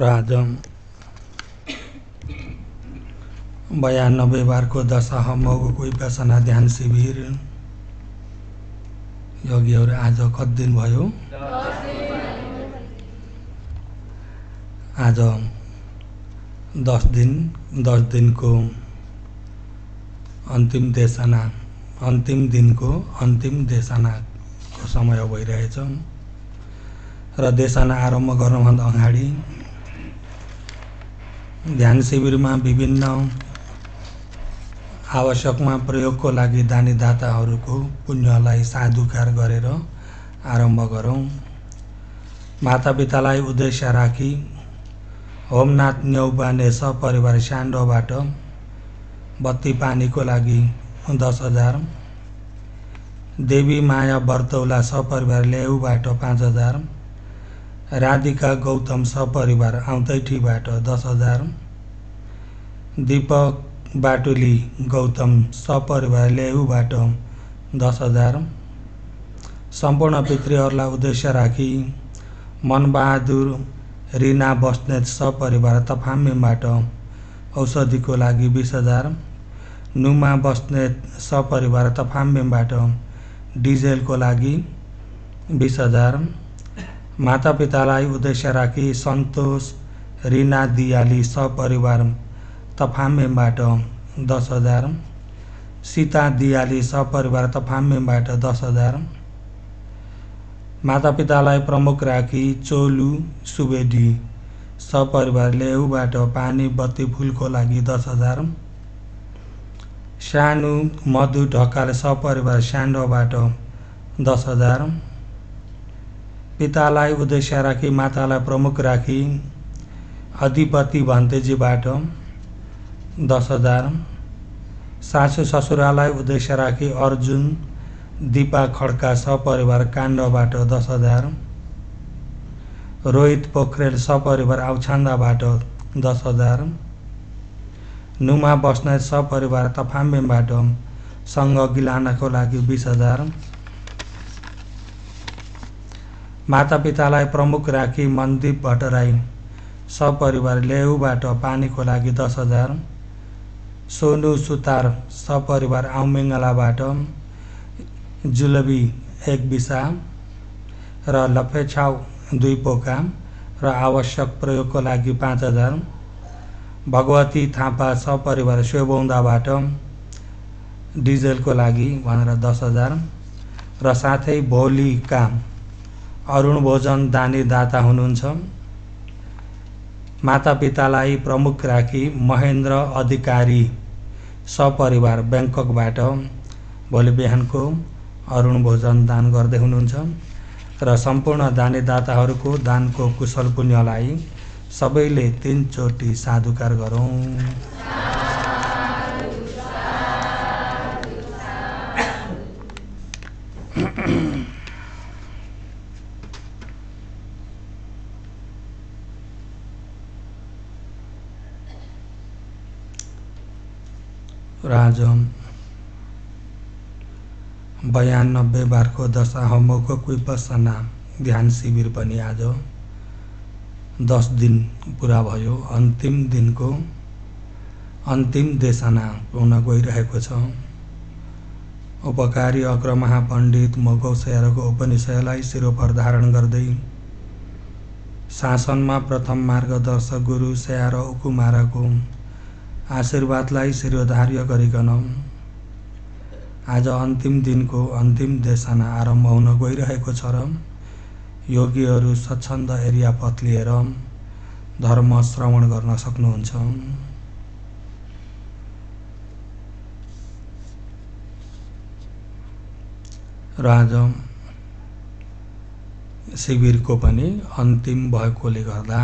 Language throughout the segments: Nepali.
अपराधम बयानब्बे बारको कोही उपासना ध्यान शिविर योगीहरू आज कति दिन भयो आज दस दिन दस दिनको अन्तिम देशना अन्तिम दिनको अन्तिम देशनाको समय भइरहेछ र देशना आरम्भ गर्नुभन्दा अगाडि ध्यान शिविरमा विभिन्न आवश्यकमा प्रयोगको लागि दानीदाताहरूको पुण्यलाई साधुकार गरेर आरम्भ गरौँ मातापितालाई उद्देश्य राखी होमनाथ न्यौपा सपरिवार परिवार सान्डोबाट बत्ती पानीको लागि दस हजार देवी माया बर्तौला सपरिवार ल्याउबाट पाँच हजार राधिका गौतम सपरिवार आउँदैठीबाट दस हजार दिपक बाटुली गौतम सपरिवार लेहुबाट दस हजार सम्पूर्ण पितृहरूलाई उद्देश्य राखी मनबहादुर रिना बस्नेत सपरिवार तफामेबाट औषधिको लागि बिस हजार नुमा बस्नेत सपरिवार तफामेबाट डिजेलको लागि बिस हजार मातापितालाई उद्देश्य राखी सन्तोष रिना दियाली सपरिवार तफामेमबाट दस हजार सीता दियाली सपरिवार तफामेमबाट दस हजार मातापितालाई प्रमुख राखी चोलु सुवेदी सपरिवार लेउबाट पानी बत्ती फुलको लागि दस हजार सानो मधु ढकाल सपरिवार सानोबाट दस हजार पितालाई उद्देश्य राखी मातालाई प्रमुख राखी अधिपति भन्तेजीबाट दस हजार सासु ससुरालाई उद्देश्य राखी अर्जुन दिपा खड्का सपरिवार काण्डबाट दस हजार रोहित पोखरेल सपरिवार आउछान्दाबाट दस हजार नुमा बस्नेत सपरिवार तफाम्बेमबाट सङ्घ गिलानाको लागि बिस हजार मातापितालाई प्रमुख राखी मनदीप भट्टराई सपरिवार लेउबाट पानीको लागि दस हजार सोनु सुतार सपरिवार आउमेङ्गलाबाट जुलबी एक बिसा र लफेछाउ दुई पोका र आवश्यक प्रयोगको लागि पाँच हजार भगवती थापा सपरिवार सेबौँदाबाट डिजेलको लागि भनेर दस हजार र साथै काम अरुण भोजन दानी दाता हुनुहुन्छ मातापितालाई प्रमुख राखी महेन्द्र अधिकारी सपरिवार ब्याङ्ककबाट भोलि बिहानको अरुण भोजन दान गर्दै हुनुहुन्छ र सम्पूर्ण दाने दानको कुशल पुण्यलाई सबैले तिनचोटि साधुकार गरौँ राज बयानब्बे बारको दशा होमोको कुपसना ध्यान शिविर पनि आज दस दिन पुरा भयो अन्तिम दिनको अन्तिम देशना हुन गइरहेको छ उपकारी महापण्डित पण्डित सेयरको उपनिषयलाई शिरोपर धारण गर्दै शासनमा प्रथम मार्गदर्शक गुरु स्यार उकुमाराको आशीर्वादलाई शिरोधार्य गरिकन आज अन्तिम दिनको अन्तिम देशना आरम्भ हुन गइरहेको छ र योगीहरू स्वच्छन्द एरिया पथ लिएर धर्म श्रवण गर्न सक्नुहुन्छ र आज शिविरको पनि अन्तिम भएकोले गर्दा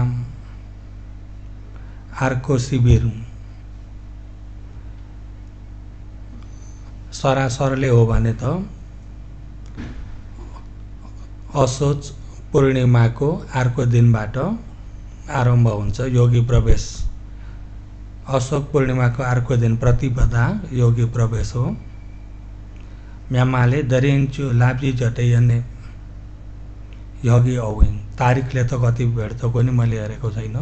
अर्को शिविर सरासरले हो भने त असोज पूर्णिमाको अर्को दिनबाट आरम्भ हुन्छ योगी प्रवेश अशोक पूर्णिमाको अर्को दिन प्रतिपदा योगी प्रवेश हो म्यामाले दरिन्चु लाब्जी जटैयने योगी औविङ तारिकले त कति भेट्छ पनि मैले हेरेको छैन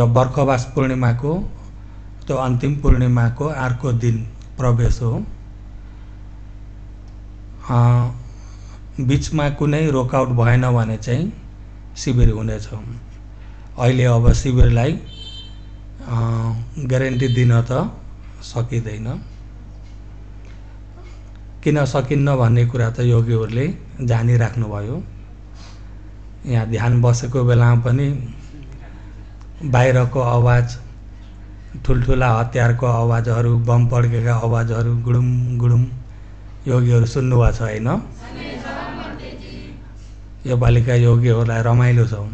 यो बर्खवास पूर्णिमाको त्यो अन्तिम पूर्णिमाको अर्को दिन प्रवेश हो बिचमा कुनै रोकआउट भएन भने चाहिँ शिविर हुनेछ अहिले अब शिविरलाई ग्यारेन्टी दिन त सकिँदैन किन सकिन्न भन्ने कुरा त योगीहरूले जानिराख्नुभयो यहाँ ध्यान बसेको बेलामा पनि बाहिरको आवाज ठुल्ठुला हतियारको आवाजहरू बम पड्केका आवाजहरू गुडुम गुडुम योगीहरू सुन्नुभएको छ होइन योपालिका योगीहरूलाई रमाइलो छौँ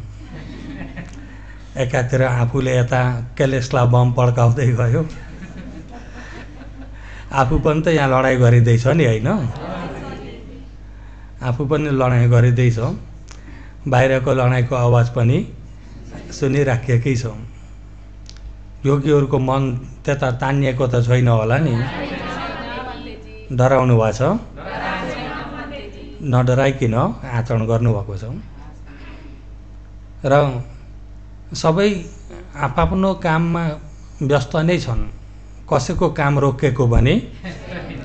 एकातिर आफूले यता क्यालेसला बम पड्काउँदै गयो आफू पनि त यहाँ लडाइँ गरिँदैछ नि होइन आफू पनि लडाइँ गरिँदैछौँ बाहिरको लडाइँको आवाज पनि सुनिराखेकै छौँ योगीहरूको मन त्यता तानिएको त छैन होला नि डराउनु भएको छ नडराइकन आचरण गर्नुभएको छ र सबै आफआफ्नो काममा व्यस्त नै छन् कसैको काम रोकेको भने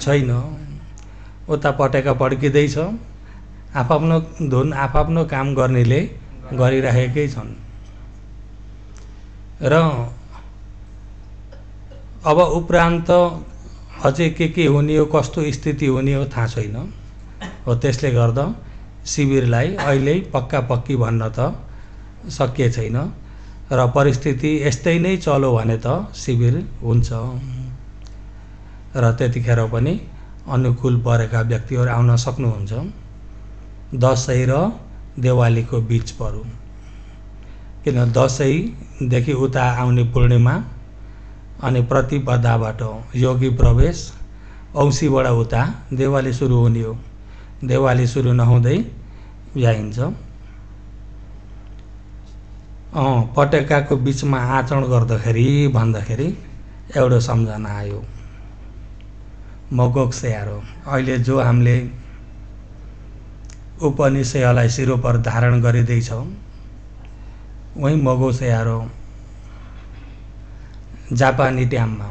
छैन उता पटेका पड्किँदैछ आफआफ्नो धुन आफआफ्नो काम गर्नेले गरिराखेकै छन् र अब उपरान्त अझै के के हुने हो कस्तो स्थिति हुने हो थाहा छैन हो त्यसले गर्दा शिविरलाई अहिले पक्का पक्की भन्न त सकिए छैन र परिस्थिति यस्तै नै चलो भने त शिविर हुन्छ र त्यतिखेर पनि अनुकूल परेका व्यक्तिहरू आउन सक्नुहुन्छ दसैँ र देवालीको बिच पऱ्यो किन दसैँदेखि उता आउने पूर्णिमा अनि प्रतिपदाबाट योगी प्रवेश औँसीबाट उता देवाली सुरु हुने हो देवाली सुरु नहुँदै भ्याइन्छ पटेकाको बिचमा आचरण गर्दाखेरि भन्दाखेरि एउटा सम्झना आयो मगोक स्याहार हो अहिले जो हामीले उपनिषयलाई सिरोपर धारण गरिँदैछौँ उहीँ मगो स्याहार हो जापानी ड्याममा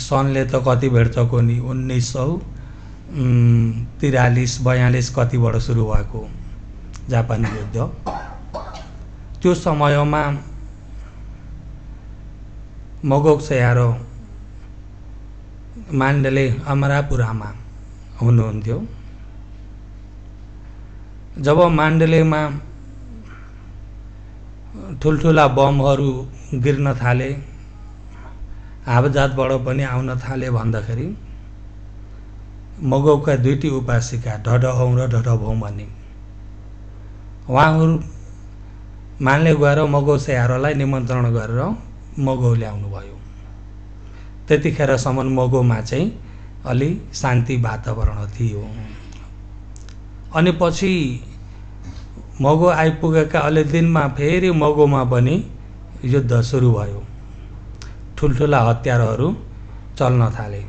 सनले त कति को नि उन्नाइस सौ तिरालिस बयालिस कतिबाट सुरु भएको जापानी युद्ध त्यो समयमा मगोक सयारो मान्डले अमरापुरामा हुनुहुन्थ्यो जब मान्डलेमा ठुल्ठुला बमहरू गिर्न थाले हावाजातबाट पनि आउन थाले भन्दाखेरि मगौका दुईटी उपासिका ढड औँ र ढड भौँ भन्ने उहाँहरू मानले गएर मगौ स्याहारलाई निमन्त्रण गरेर मगौ ल्याउनुभयो त्यतिखेरसम्म मगौमा चाहिँ अलि शान्ति वातावरण थियो अनि पछि मगो आइपुगेका दिनमा फेरि मगोमा पनि युद्ध सुरु भयो ठुल्ठुला हतियारहरू चल्न थाले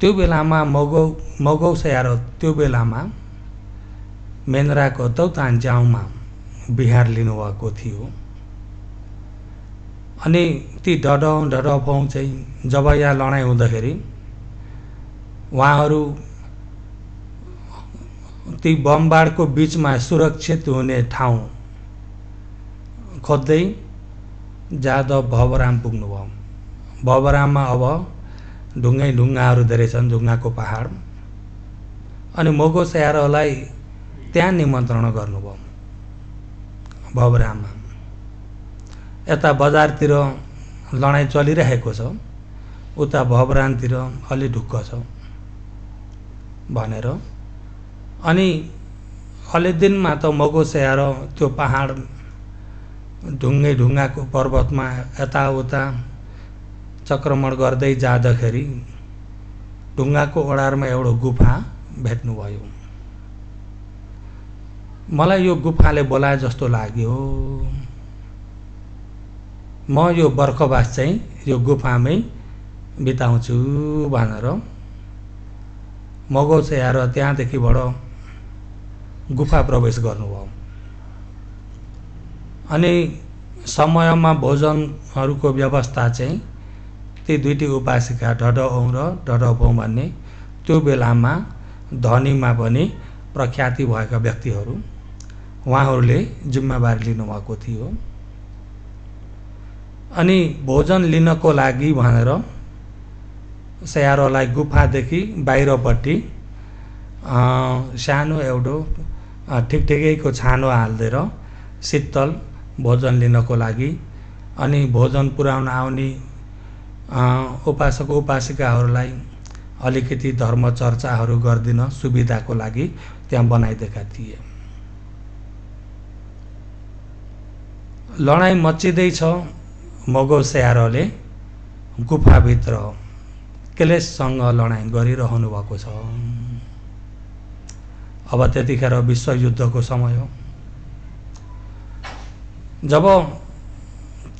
त्यो बेलामा मगो मगो स्याहार त्यो बेलामा मेन्द्राको च्याउमा बिहार लिनुभएको थियो अनि ती डडौँ डडफौँ चाहिँ जब यहाँ लडाइँ हुँदाखेरि उहाँहरू ती बमबाडको बिचमा सुरक्षित हुने ठाउँ खोज्दै जाँदा भवराम पुग्नुभयो भवराममा अब ढुङ्गै ढुङ्गाहरू धेरै छन् ढुङ्गाको पहाड अनि मोगो स्यारोलाई त्यहाँ निमन्त्रण गर्नुभयो भवराममा यता बजारतिर लडाइँ चलिरहेको छ उता भवरामतिर अलि ढुक्क छ भनेर अनि अलि दिनमा त मगो मगोस्याएर त्यो पहाड ढुङ्गे ढुङ्गाको पर्वतमा यताउता चक्रमण गर्दै जाँदाखेरि ढुङ्गाको ओडारमा एउटा गुफा भेट्नुभयो मलाई यो गुफाले बोलाए जस्तो लाग्यो म यो बर्खवास चाहिँ यो गुफामै बिताउँछु भनेर मगो चाहिँ आएर त्यहाँदेखिबाट गुफा प्रवेश गर्नुभयो अनि समयमा भोजनहरूको व्यवस्था चाहिँ ती दुईटी उपासिका ढड औँ र ढड भौँ भन्ने त्यो बेलामा धनीमा पनि प्रख्याति भएका व्यक्तिहरू उहाँहरूले जिम्मेवारी लिनुभएको थियो अनि भोजन लिनको लागि भनेर स्याहारोलाई गुफादेखि बाहिरपट्टि सानो एउटा ठिक ठिकैको छानो हालिदिएर शीतल भोजन लिनको लागि अनि भोजन पुर्याउन आउने उपासक उपासिकाहरूलाई अलिकति धर्म चर्चाहरू गरिदिन सुविधाको लागि त्यहाँ बनाइदिएका थिए लडाइँ मचिँदैछ मगौ स्याहारले गुफाभित्र क्लेससँग लडाइँ गरिरहनु भएको छ अब त्यतिखेर विश्वयुद्धको समय हो जब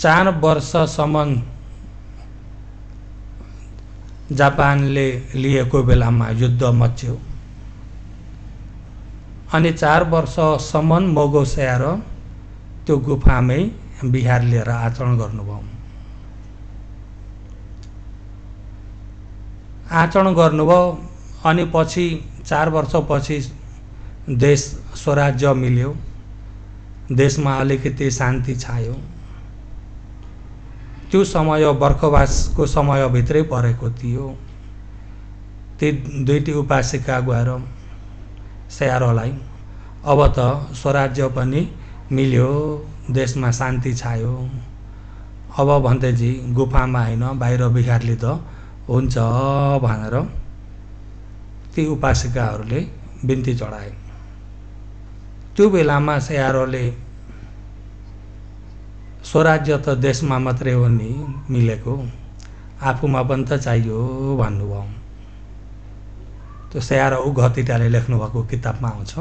चार वर्षसम्म जापानले लिएको बेलामा युद्ध मच्यो अनि चार वर्षसम्म मगोस्याएर स्याएर त्यो गुफामै बिहार लिएर आचरण गर्नुभयो आचरण गर्नुभयो अनि पछि चार वर्षपछि देश स्वराज्य मिल्यो देशमा अलिकति शान्ति छायो त्यो समय बर्खवासको समयभित्रै परेको थियो ती दुईटी उपासिका गएर स्याहारोलाई अब त स्वराज्य पनि मिल्यो देशमा शान्ति छायो अब भन्दैजी गुफामा होइन बाहिर बिहारले त हुन्छ भनेर ती उपासिकाहरूले बिन्ती चढाए त्यो बेलामा स्याहारोले स्वराज्य त देशमा मात्रै हो नि मिलेको आफूमा पनि त चाहियो भन्नुभयो त्यो स्याहारो उघतिटाले लेख्नुभएको किताबमा आउँछ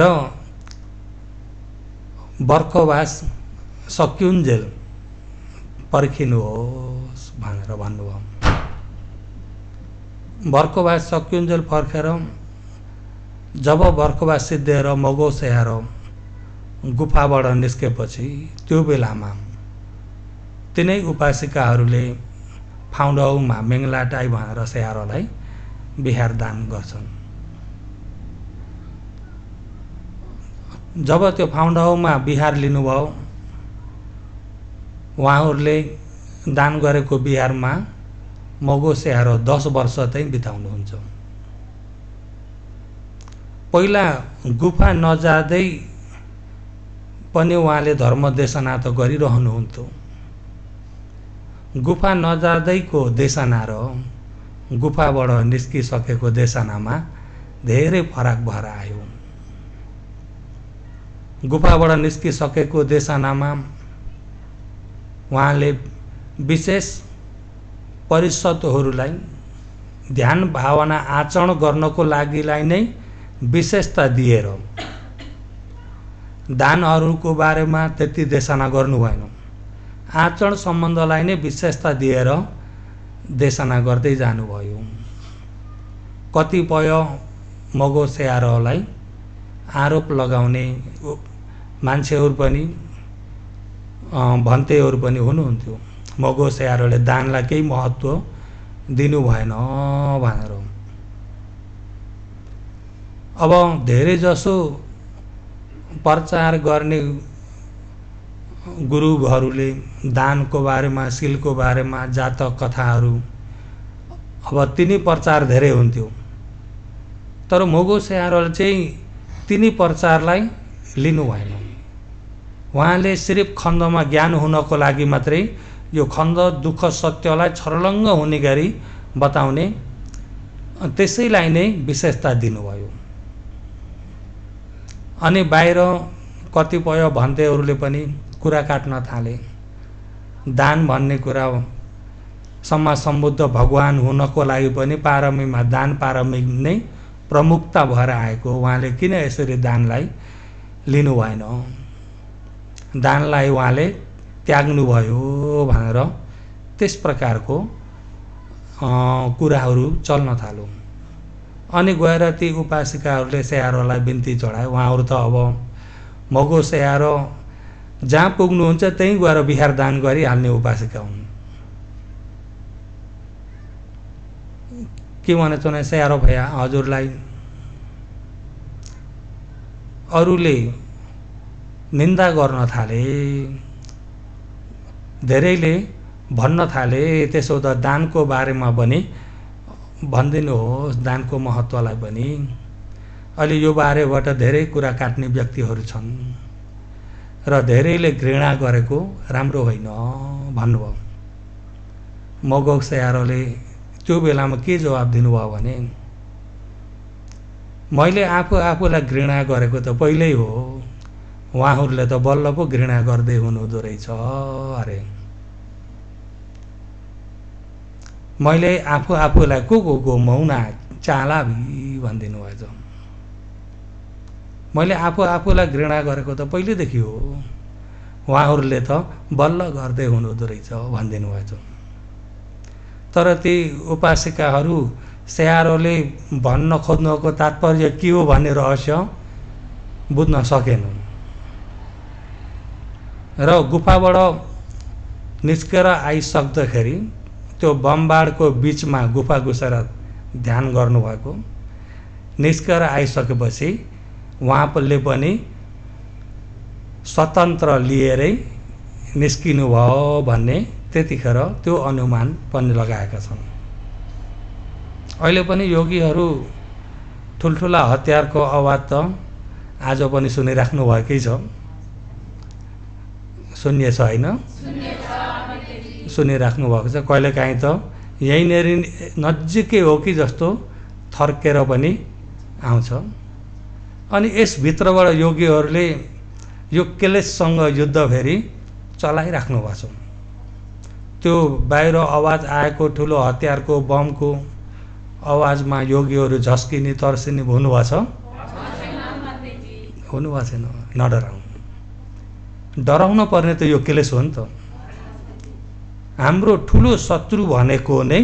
र बर्खवास सक्युन्जेल पर्खिनुहोस् भनेर भन्नुभयो बर्खवास सक्युन्जेल पर्खेर जब बर्खुवा सिद्धिएर मगो स्याहार गुफाबाट निस्केपछि त्यो बेलामा तिनै उपासिकाहरूले फाउन्डाउमा मेङ्लाटाई भनेर स्याहारोलाई बिहार दान गर्छन् जब त्यो फाउन्डाउमा बिहार लिनुभयो उहाँहरूले दान गरेको बिहारमा मगो स्याहारो दस वर्ष चाहिँ बिताउनुहुन्छ पहिला गुफा नजाँदै पनि उहाँले धर्म धर्मदेशना त गरिरहनुहुन्थ्यो गुफा नजाँदैको देशना र गुफाबाट निस्किसकेको देशनामा धेरै फरक भएर आयो गुफाबाट निस्किसकेको देशनामा उहाँले विशेष परिषदहरूलाई ध्यान भावना आचरण गर्नको लागिलाई नै विशेषता दिएर दानहरूको बारेमा त्यति देशना गर्नु भएन आचरण सम्बन्धलाई नै विशेषता दिएर देशना गर्दै जानुभयो कतिपय मगोस्यारोहलाई आरोप लगाउने मान्छेहरू पनि भन्तेहरू पनि हुनुहुन्थ्यो मगोस्यारोहले दानलाई केही महत्त्व दिनु भएन भनेर अब धेरैजसो प्रचार गर्ने गुरुहरूले दानको बारेमा सिलको बारेमा जातक कथाहरू अब तिनी प्रचार धेरै हुन्थ्यो तर मोगो स्याहारले चाहिँ तिनी प्रचारलाई लिनु भएन उहाँले सिर्फ खण्डमा ज्ञान हुनको लागि मात्रै यो खण्ड दुःख सत्यलाई छर्लङ्ग हुने गरी बताउने त्यसैलाई नै विशेषता दिनुभयो अनि बाहिर कतिपय भन्तेहरूले पनि कुरा काट्न थाले दान भन्ने कुरा समाज सम्बुद्ध भगवान् हुनको लागि पनि पारमीमा दान पारमी नै प्रमुखता भएर आएको उहाँले किन यसरी दानलाई लिनु भएन दानलाई उहाँले त्याग्नुभयो भनेर त्यस प्रकारको कुराहरू चल्न थाल्यो अनि गएर ती उपासिकाहरूले स्याहारोलाई बिन्ती चढायो उहाँहरू त अब मगो स्याहारो जहाँ पुग्नुहुन्छ त्यहीँ गएर बिहार दान गरिहाल्ने उपासिका हुन् के भने चाहिँ स्याहारो भया हजुरलाई अरूले निन्दा गर्न थाले धेरैले भन्न थाले त्यसो त दानको बारेमा पनि भनिदिनुहोस् दानको महत्त्वलाई पनि अहिले यो बारेबाट धेरै कुरा काट्ने व्यक्तिहरू छन् र धेरैले घृणा गरेको राम्रो होइन भन्नुभयो मगोक सयारोले त्यो बेलामा के जवाब दिनुभयो भने मैले आफू आफूलाई घृणा गरेको त पहिल्यै हो उहाँहरूले त बल्ल पो घृणा गर्दै हुनुहुँदो रहेछ अरे मैले आफू आफूलाई को को घुमाउन चाला भनिदिनु भएछ मैले आफू आफूलाई घृणा गरेको त पहिल्यैदेखि हो उहाँहरूले त बल्ल गर्दै हुनुहुँदो रहेछ भनिदिनु भएछ तर ती उपासिकाहरू स्याहारोले भन्न खोज्नुको तात्पर्य के हो भन्ने रहस्य बुझ्न सकेन र गुफाबाट निस्केर आइसक्दाखेरि त्यो बमबाडको बिचमा गुफा घुसेर ध्यान गर्नुभएको निस्केर आइसकेपछि उहाँले पनि स्वतन्त्र लिएरै निस्किनु भयो भन्ने त्यतिखेर त्यो अनुमान पनि लगाएका छन् अहिले पनि योगीहरू ठुल्ठुला हतियारको आवाज त आज पनि सुनिराख्नु भएकै छ सुन्ने छ होइन सुनिराख्नु भएको छ कहिलेकाहीँ त यहीँनिर नजिकै हो कि जस्तो थर्केर पनि आउँछ अनि यसभित्रबाट योगीहरूले यो क्लेससँग युद्ध फेरि चलाइराख्नु भएको छ त्यो बाहिर आवाज आएको ठुलो हतियारको बमको आवाजमा योगीहरू झस्किने तर्सिने हुनुभएको छ हुनुभएको छैन नडराउनु डराउनु पर्ने त यो क्लेस हो नि त हाम्रो ठुलो शत्रु भनेको नै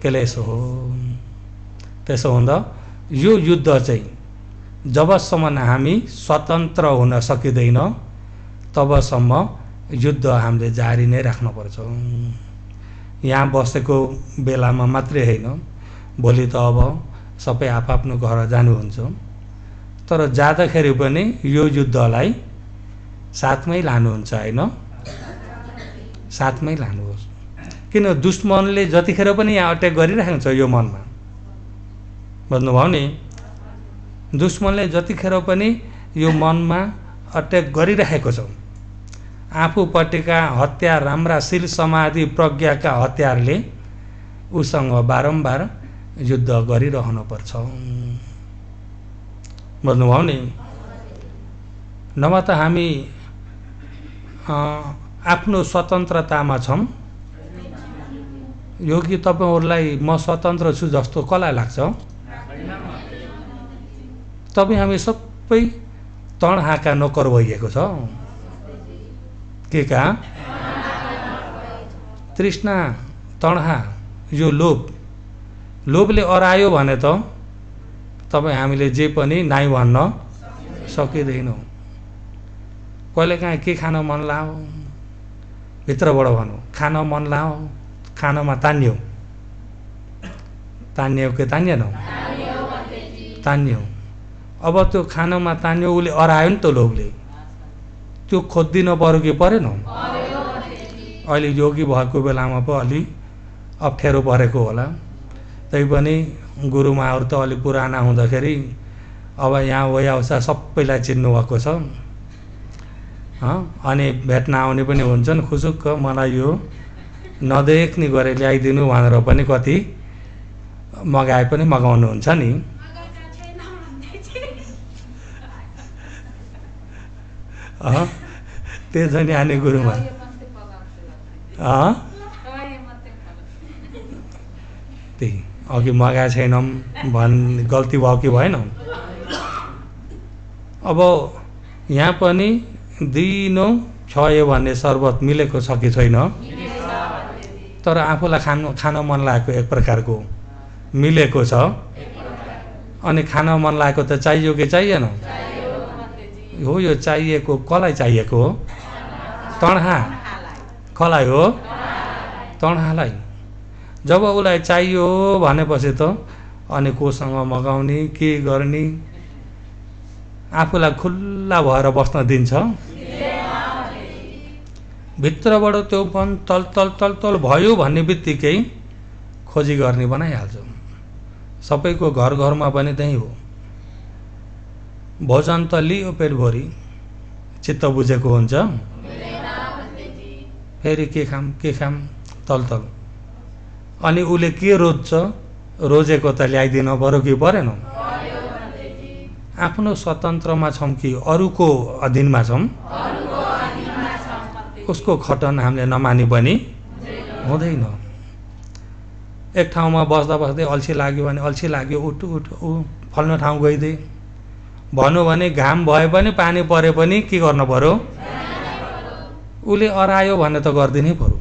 क्लेस हो त्यसो हुँदा यो युद्ध चाहिँ जबसम्म हामी स्वतन्त्र हुन सकिँदैन तबसम्म युद्ध हामीले जारी नै राख्नुपर्छ यहाँ बसेको बेलामा मात्रै होइन भोलि त अब सबै आफआफ्नो घर जानुहुन्छ तर जाँदाखेरि पनि यो युद्धलाई साथमै लानुहुन्छ होइन साथमै लानुहोस् किन दुश्मनले जतिखेर पनि यहाँ अट्याक गरिराखेको छ यो मनमा बुझ्नुभयो नि दुश्मनले जतिखेर पनि यो मनमा अट्याक गरिराखेको छ आफूपट्टिका हत्या राम्रा शिर समाधि प्रज्ञाका हतियारले उसँग बारम्बार युद्ध गरिरहनु गरिरहनुपर्छ बुझ्नुभयो नि नभए त हामी आफ्नो स्वतन्त्रतामा छौँ यो कि तपाईँहरूलाई म स्वतन्त्र छु जस्तो कसलाई लाग्छ तपाईँ हामी सबै तण हाका नोकर भइएको छ के कहाँ तृष्णा तणहा यो लोभ लोभले अरायो भने त तपाईँ हामीले जे पनि नाइ भन्न सकिँदैनौँ कहिलेकाहीँ के खान मन लाओ भित्रबाट भनौँ खान मन लाओ खानामा तान्यो तान्यो कि तान्यो तान्यो अब त्यो खानमा तान्यो उसले अरायो नि त लोभले त्यो खोज्दिन पऱ्यो कि परेन अहिले योगी भएको बेलामा पो अलि अप्ठ्यारो परेको होला तैपनि गुरुमाहरू त अलिक पुराना हुँदाखेरि अब यहाँ वयाउसा सबैलाई चिन्नुभएको छ अनि भेट्न आउने पनि हुन्छन् खुसुक्क मलाई यो नदेख्ने गरेर ल्याइदिनु भनेर पनि कति मगाए पनि मगाउनुहुन्छ नि त्यो छ नि आने गुरुमा त्यही अघि मगाएको छैनौँ भन् गल्ती भयो कि भएन अब यहाँ पनि दिनो छ यो भन्ने सर्वत मिलेको छ कि छैन तर आफूलाई खानु खान मन लागेको एक प्रकारको मिलेको छ अनि खान मन लागेको त चाहियो कि चाहिएन हो यो चाहिएको कसलाई चाहिएको हो तणहा कसलाई हो तणहालाई जब उसलाई चाहियो भनेपछि त अनि कोसँग मगाउने के गर्ने आफूलाई खुल्ला भएर बस्न दिन्छ भित्रबाट त्यो मन तल तल तल तल भयो भन्ने बित्तिकै खोजी गर्ने बनाइहाल्छौँ सबैको घर घरमा पनि त्यही हो भोजन त लियो पेटभरि चित्त बुझेको हुन्छ फेरि के खाम के खाम तल तल अनि उसले के रोज्छ रोजेको त ल्याइदिन पऱ्यो कि परेन आफ्नो स्वतन्त्रमा छौँ कि अरूको अधीनमा छौँ उसको खटन हामीले नमाने पनि हुँदैन एक ठाउँमा बस्दा बस्दै अल्छी लाग्यो भने अल्छी लाग्यो उठ उठ ऊ फल्नु ठाउँ गइदिए भन्यो भने घाम भए पनि पानी परे पनि के गर्नु पऱ्यो उसले अरायो भने त गरिदिनै पऱ्यो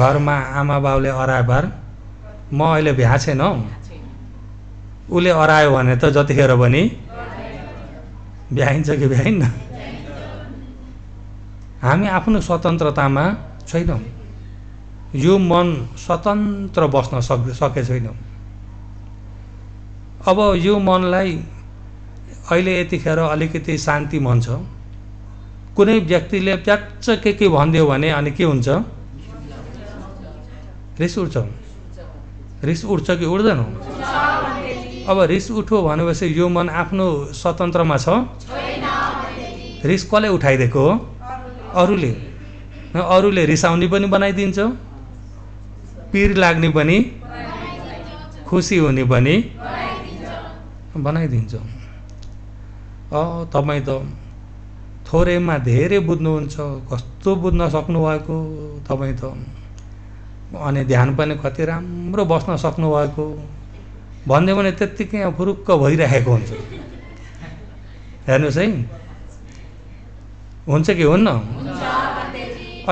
घरमा आमा बाउले अरायो भार म अहिले भ्या छैन उसले अरायो भने त जतिखेर पनि भ्याइन्छ कि भ्याइन्न हामी आफ्नो स्वतन्त्रतामा छैनौँ यो मन स्वतन्त्र बस्न सक सके छैनौँ अब यो मनलाई अहिले यतिखेर अलिकति शान्ति मन छ कुनै व्यक्तिले प्याच के के भनिदियो भने अनि के हुन्छ रिस उठ्छ रिस उठ्छ कि उठ्दैन अब रिस उठो भनेपछि यो मन आफ्नो स्वतन्त्रमा छ रिस कसले उठाइदिएको हो अरूले अरूले रिसाउने पनि बनाइदिन्छौँ पिर लाग्ने पनि खुसी हुने पनि बनाइदिन्छौँ तपाईँ त थोरैमा धेरै बुझ्नुहुन्छ कस्तो बुझ्न सक्नुभएको तपाईँ त अनि ध्यान पनि कति राम्रो बस्न सक्नुभएको भनिदियो भने त्यत्तिकै फुरुक्क भइरहेको हुन्छ हेर्नुहोस् है हुन्छ कि हुन्न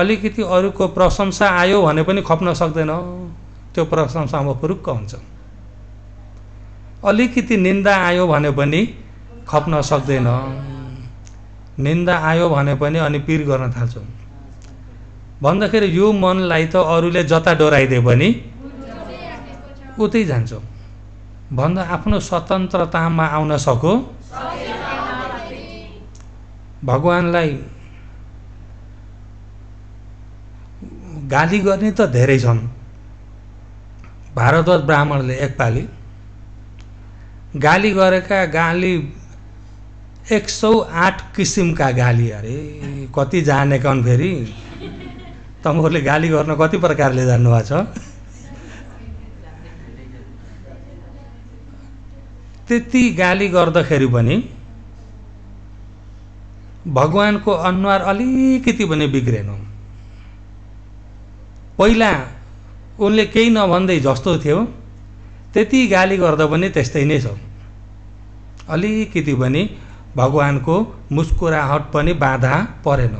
अलिकति अरूको प्रशंसा आयो भने पनि खप्न सक्दैन त्यो प्रशंसा म पुरुक्क हुन्छ अलिकति निन्दा आयो भने पनि खप्न सक्दैन निन्दा आयो भने पनि अनि पिर गर्न थाल्छौँ भन्दाखेरि यो मनलाई त अरूले जता डोराइदियो भने उतै जान्छौँ भन्दा आफ्नो स्वतन्त्रतामा आउन सको भगवान्लाई गाली गर्ने त धेरै छन् भारद्वाज ब्राह्मणले एकपालि गाली गरेका गाली एक सौ आठ किसिमका गाली अरे कति जानेकन फेरि तपाईँहरूले गाली गर्न कति प्रकारले जान्नुभएको छ त्यति गाली गर्दाखेरि पनि भगवान्को अनुहार अलिकति भने बिग्रेन पहिला उनले केही नभन्दै जस्तो थियो त्यति गाली गर्दा पनि त्यस्तै नै छ अलिकति पनि भगवान्को मुस्कुराहट पनि बाधा परेन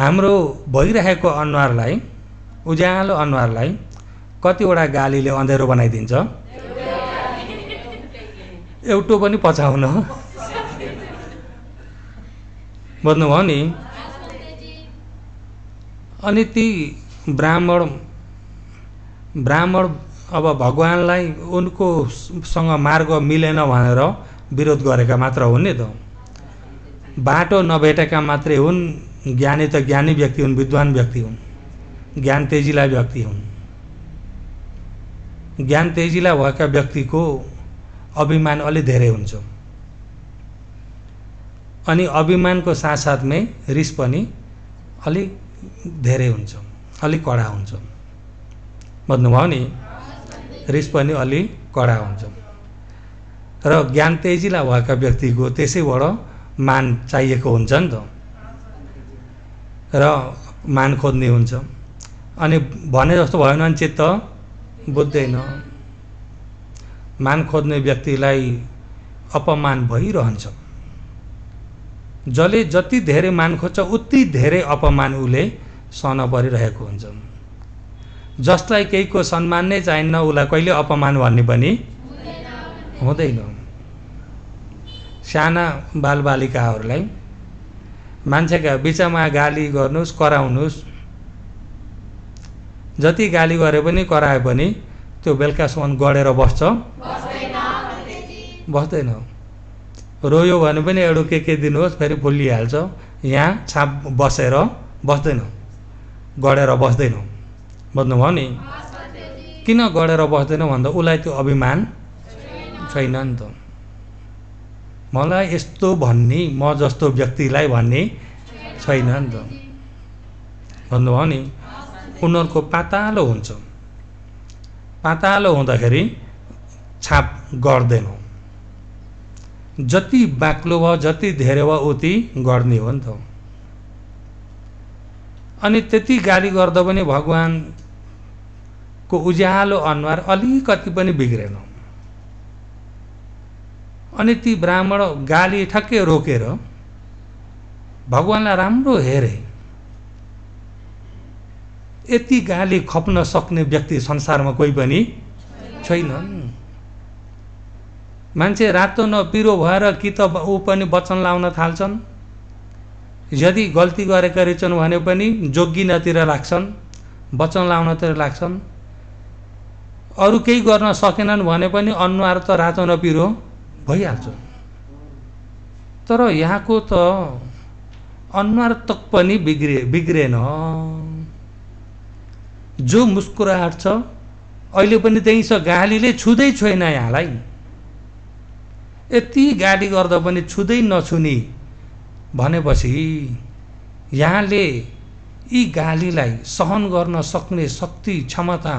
हाम्रो भइरहेको अनुहारलाई उज्यालो अनुहारलाई कतिवटा गालीले अँधेरो बनाइदिन्छ एउटो पनि पछाउन भन्नुभयो नि अनि ती ब्राह्मण ब्राह्मण अब भगवान्लाई उनकोसँग मार्ग मिलेन भनेर विरोध गरेका मात्र हुन् नि त बाटो नभेटेका मात्रै हुन् ज्ञानी त ज्ञानी व्यक्ति हुन् विद्वान व्यक्ति हुन् ज्ञान तेजिला व्यक्ति हुन् ज्ञान तेजिला भएका व्यक्तिको अभिमान अलि धेरै हुन्छ अनि अभिमानको साथसाथमै रिस पनि अलिक धेरै हुन्छ अलिक कडा हुन्छ भन्नुभयो नि रिस पनि अलि कडा हुन्छ र ज्ञान तेजिला भएका व्यक्तिको त्यसैबाट मान चाहिएको हुन्छ नि त र मान खोज्ने हुन्छ अनि भने जस्तो भएन भने चित्त बुझ्दैन मान खोज्ने व्यक्तिलाई अपमान भइरहन्छ जसले जति धेरै मान खोज्छ उति धेरै अपमान उसले सहन परिरहेको हुन्छ जसलाई केहीको सम्मान नै चाहिन्न उसलाई कहिले अपमान भन्ने पनि हुँदैन साना बालबालिकाहरूलाई मान्छेका बिचमा गाली गर्नुहोस् कराउनुहोस् जति गाली गरे पनि कराए पनि त्यो बेलुकासम्म गढेर बस्छ बस्दैन रोयो भने पनि एउटा के के दिनुहोस् फेरि फुल्लिहाल्छ यहाँ छाप बसेर बस्दैन गढेर बस्दैनौँ बुझ्नुभयो नि किन गढेर बस्दैन भन्दा उसलाई त्यो अभिमान छैन नि त मलाई यस्तो भन्ने म जस्तो व्यक्तिलाई भन्ने छैन नि त भन्नुभयो नि उनीहरूको पातालो हुन्छ पातालो हुँदाखेरि छाप गर्दैनौँ जति बाक्लो भयो जति धेरै भयो उति गर्ने हो नि त अनि त्यति गाली गर्दा पनि भगवान्को उज्यालो अनुहार अलिकति पनि बिग्रेन अनि ती ब्राह्मण गाली ठ्याक्कै रोकेर भगवान्लाई राम्रो हेरे यति गाली खप्न सक्ने व्यक्ति संसारमा कोही पनि छैनन् मान्छे रातो न पिरो भएर कि त ऊ पनि वचन लाउन थाल्छन् यदि गल्ती गरेका रहेछन् भने पनि जोगिनतिर लाग्छन् वचन लाउनतिर लाग्छन् अरू केही गर्न सकेनन् भने पनि अनुहार त रातो न पिरो भइहाल्छ तर यहाँको त अनुहार त पनि बिग्रे बिग्रेन जो मुस्कुराहट छ अहिले पनि त्यहीँ छ गालीले छुँदै छुएन यहाँलाई यति गाली गर्दा पनि छुँदै नछुने भनेपछि यहाँले यी गालीलाई सहन गर्न सक्ने शक्ति क्षमता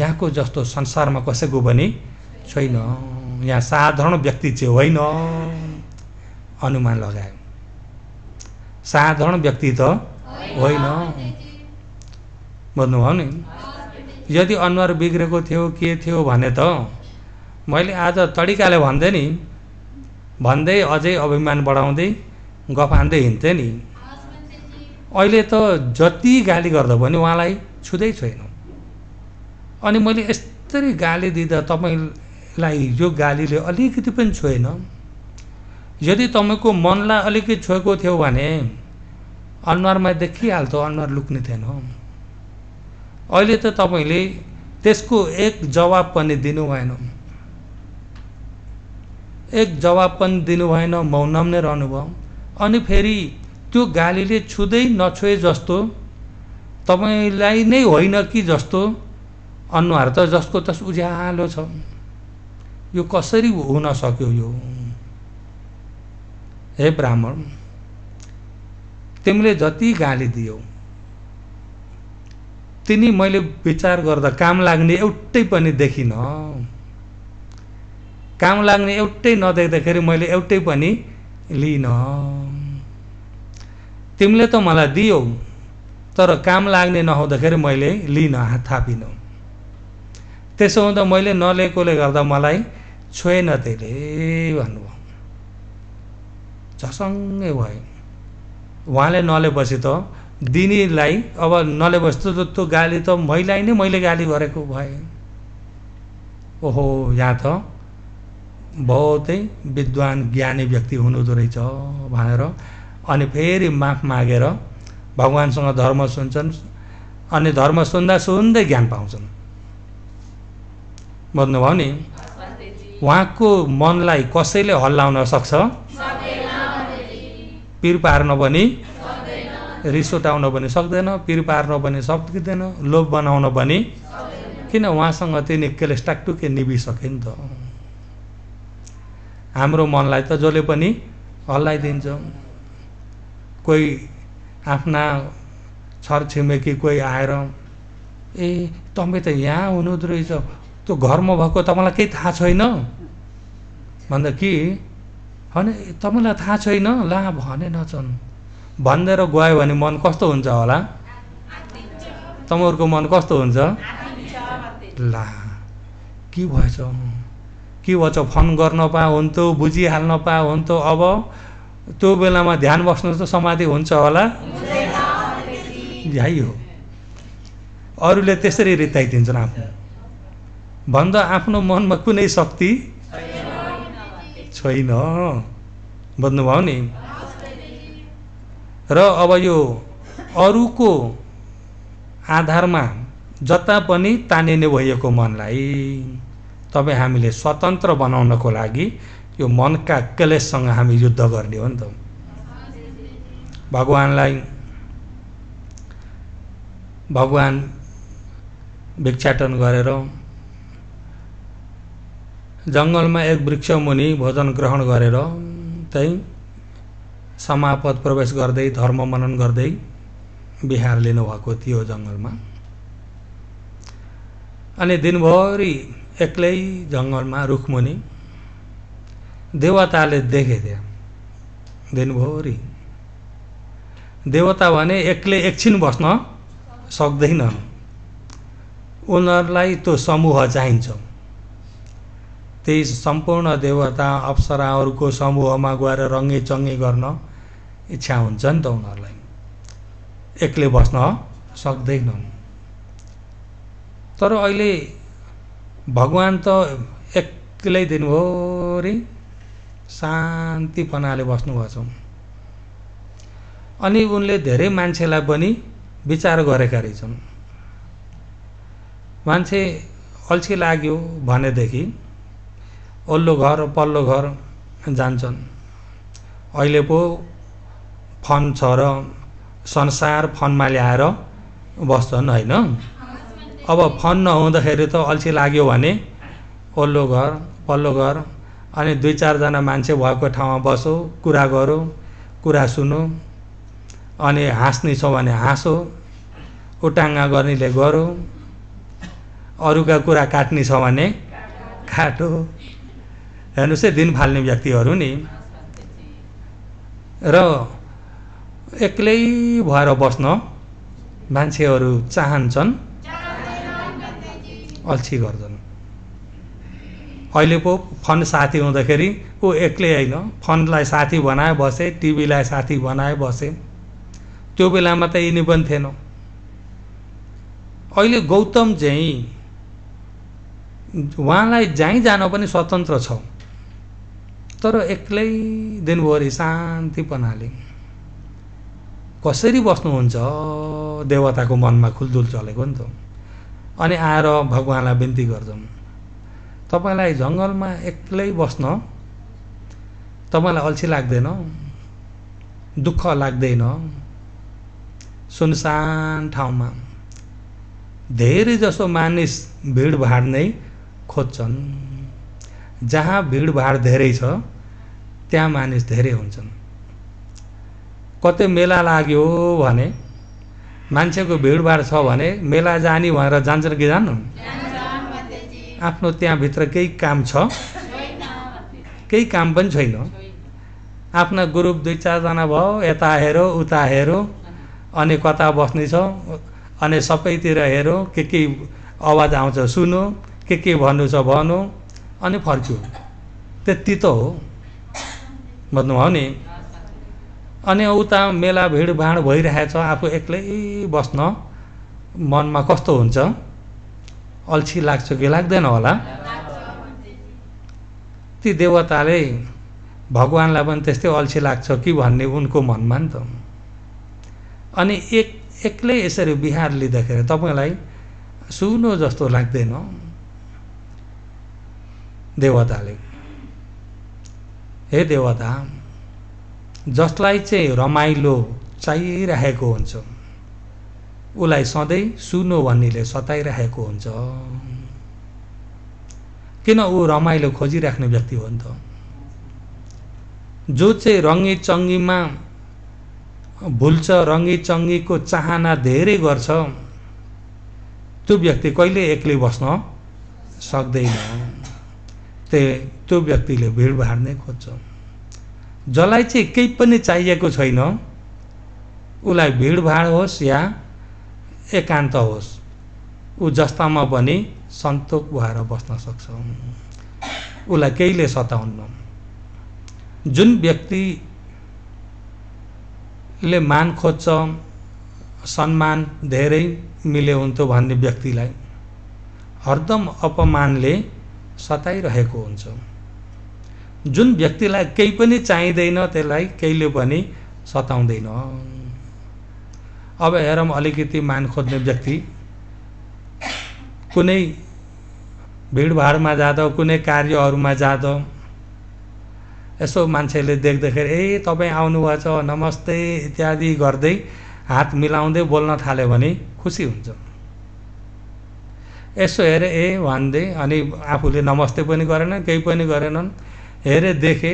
यहाँको जस्तो संसारमा कसैको पनि छैन यहाँ साधारण व्यक्ति चाहिँ होइन अनुमान लगायो साधारण व्यक्ति त होइन बुझ्नुभयो नि यदि अनुहार बिग्रेको थियो के थियो भने त मैले आज तडिकाले भन्दै नि भन्दै अझै अभिमान बढाउँदै गफ हान्दै हिँड्थेँ नि अहिले त जति गाली गर्दा पनि उहाँलाई छुँदै छैन अनि मैले यस्तरी गाली दिँदा तपाईँलाई यो गालीले अलिकति पनि छोएन यदि तपाईँको मनलाई अलिकति छोएको थियो भने अनुहारमा देखिहाल्थ्यो अनुहार लुक्ने थिएन अहिले त तपाईँले त्यसको एक जवाब पनि दिनु भएन एक जवाब पनि दिनु भएन मौनम नै रहनुभयो अनि फेरि त्यो गालीले छुँदै नछोए जस्तो तपाईँलाई नै होइन कि जस्तो अनुहार त जसको तस उज्यालो छ यो कसरी हुन सक्यो यो हे ब्राह्मण तिमीले जति गाली दियौ तिनी मैले विचार गर्दा काम लाग्ने एउटै पनि देखिनँ काम लाग्ने एउटै नदेख्दाखेरि मैले एउटै पनि लिन तिमीले त मलाई दियौ तर काम लाग्ने नहुँदाखेरि मैले लिन थापिन त्यसो हुँदा मैले नलिएकोले गर्दा मलाई छोएन त्यसले भन्नुभयो झसङ्गै भयो उहाँले नलेपछि त दिनीलाई अब नलेपछि त त्यो गाली त मैलाई नै मैले गाली गरेको भए ओहो यहाँ त बहुत विद्वान ज्ञानी व्यक्ति हुनुहुँदो रहेछ भनेर अनि फेरि माफ मागेर भगवान्सँग धर्म सुन्छन् अनि धर्म सुन्दा सुन्दै ज्ञान पाउँछन् बुझ्नुभयो नि उहाँको मनलाई कसैले हल्लाउन सक्छ पिर पार्न पनि रिस उठाउन पनि सक्दैन पिर पार्न पनि सक्दैन लोभ बनाउन पनि किन उहाँसँग त्यो निकै क्लेस टाकटुके निभिसक्यो नि त हाम्रो मनलाई त जसले पनि हल्लाइदिन्छ कोही आफ्ना छरछिमेकी कोही आएर ए तपाईँ त यहाँ हुनुहुँदो रहेछ त्यो घरमा भएको तपाईँलाई केही थाहा छैन भन्दा कि होइन तपाईँलाई थाहा छैन ला भने नचन् भनिदिएर गयो भने मन कस्तो हुन्छ होला तपाईँहरूको मन कस्तो हुन्छ ला के भएछ के भन्छ फोन गर्न पाए हुन्थ्यो बुझिहाल्न पाए हुन्थ्यो अब त्यो बेलामा ध्यान बस्नु त समाधि हुन्छ होला झ्याइ हो अरूले त्यसरी रिताइदिन्छन् आफ्नो भन्दा आफ्नो मनमा कुनै शक्ति छैन बुझ्नुभयो नि र अब यो अरूको आधारमा जता पनि तानिने भइएको मनलाई तब हामीले स्वतन्त्र बनाउनको लागि यो मनका क्लेससँग हामी युद्ध गर्ने हो नि त भगवान्लाई भगवान् भिक्षाटन गरेर जङ्गलमा एक वृक्ष मुनि भोजन ग्रहण गरेर त्यही समापद प्रवेश गर्दै धर्म मनन गर्दै बिहार लिनुभएको थियो जङ्गलमा अनि दिनभरि एक्लै जङ्गलमा रुखमुनि देवताले देखे त्यहाँ दिनभरि देवता भने एक्लै एकछिन बस्न सक्दैन उनीहरूलाई त्यो समूह चाहिन्छ त्यही सम्पूर्ण देवता अप्सराहरूको समूहमा गएर रङ्गे चङ्गे गर्न इच्छा हुन्छ नि त उनीहरूलाई एक्लै बस्न सक्दैनन् तर अहिले भगवान् त एक्लै दिनभरि शान्तिपनाले बस्नुभएको छ अनि उनले धेरै मान्छेलाई पनि विचार गरेका रहेछन् मान्छे अल्छी लाग्यो भनेदेखि ओल्लो घर पल्लो घर जान्छन् अहिले पो फन छ र संसार फनमा ल्याएर बस्छन् होइन अब फोन नहुँदाखेरि त अल्छी लाग्यो भने ओल्लो घर पल्लो घर अनि दुई चारजना मान्छे भएको ठाउँमा बसो कुरा गरौँ कुरा सुनौँ अनि हाँस्ने छ भने हाँसो उटाङ्गा गर्नेले गरौँ अरूका कुरा काट्ने छ भने काटो हेर्नुहोस् है दिन फाल्ने व्यक्तिहरू नि र एक्लै भएर बस्न मान्छेहरू चाहन्छन् अल्छी गर्दैन अहिले पो फन साथी हुँदाखेरि ऊ एक्लै होइन फनलाई साथी बनाए बसे टिभीलाई साथी बनाए बसे त्यो बेलामा त यिनी पनि थिएन अहिले गौतम चाहिँ उहाँलाई जहीँ जान पनि स्वतन्त्र छ तर एक्लै दिनभरि शान्ति पनाले कसरी बस्नुहुन्छ देवताको मनमा खुलदुल चलेको नि त अनि आएर भगवान्लाई बिन्ती गर्छौँ तपाईँलाई जङ्गलमा एक्लै बस्न तपाईँलाई अल्छी लाग्दैन दुःख लाग्दैन सुनसान ठाउँमा धेरै जसो मानिस भिडभाड नै खोज्छन् जहाँ भिडभाड धेरै छ त्यहाँ मानिस धेरै हुन्छन् कतै मेला लाग्यो भने मान्छेको भिडभाड छ भने मेला जाने भनेर जान्छन् कि जानु आफ्नो त्यहाँभित्र केही काम छ केही काम पनि छैन आफ्ना ग्रुप दुई चारजना भयो यता हेरो उता हेरो अनि कता बस्ने छ अनि सबैतिर हेरो के के आवाज आउँछ सुनो के के भन्नु छ भनौँ अनि फर्क्यो त्यति त हो भन्नुभयो नि अनि उता मेला भिडभाड भइरहेछ आफू एक्लै बस्न मनमा कस्तो हुन्छ अल्छी लाग्छ कि लाग्दैन होला ती देवताले भगवान्लाई पनि त्यस्तै अल्छी लाग्छ कि भन्ने उनको मनमा नि त अनि एक एक्लै यसरी बिहार लिँदाखेरि तपाईँलाई सुनो जस्तो लाग्दैन देवताले हे देवता जसलाई चाहिँ रमाइलो चाहिरहेको हुन्छ उसलाई सधैँ सुनो भन्नेले सताइरहेको हुन्छ किन ऊ रमाइलो खोजिराख्ने व्यक्ति हो नि त जो चाहिँ रङ्गी चङ्गीमा भुल्छ रङ्गी चङ्गीको चाहना धेरै गर्छ त्यो व्यक्ति कहिले एक्लै बस्न सक्दैन त्यही त्यो व्यक्तिले भिडभाड नै खोज्छ जसलाई चाहिँ केही पनि चाहिएको छैन उसलाई भिडभाड होस् या एकान्त होस् ऊ जस्तामा पनि सन्तोक भएर बस्न सक्छ उसलाई केहीले सताउन्न जुन व्यक्तिले मान खोज्छ सम्मान धेरै मिले हुन्थ्यो भन्ने व्यक्तिलाई हरदम अपमानले सताइरहेको हुन्छ जुन व्यक्तिलाई केही पनि चाहिँदैन त्यसलाई केहीले पनि सताउँदैन अब हेरौँ अलिकति मान खोज्ने व्यक्ति कुनै भिडभाडमा जाँदा कुनै कार्यहरूमा जाँदा यसो मान्छेले देख्दाखेरि ए तपाईँ आउनुभएछ नमस्ते इत्यादि गर्दै हात मिलाउँदै बोल्न थाल्यो भने खुसी हुन्छ यसो हेरेँ ए भन्दै अनि आफूले नमस्ते पनि गरेनन् केही पनि गरेनन् हेरे देखे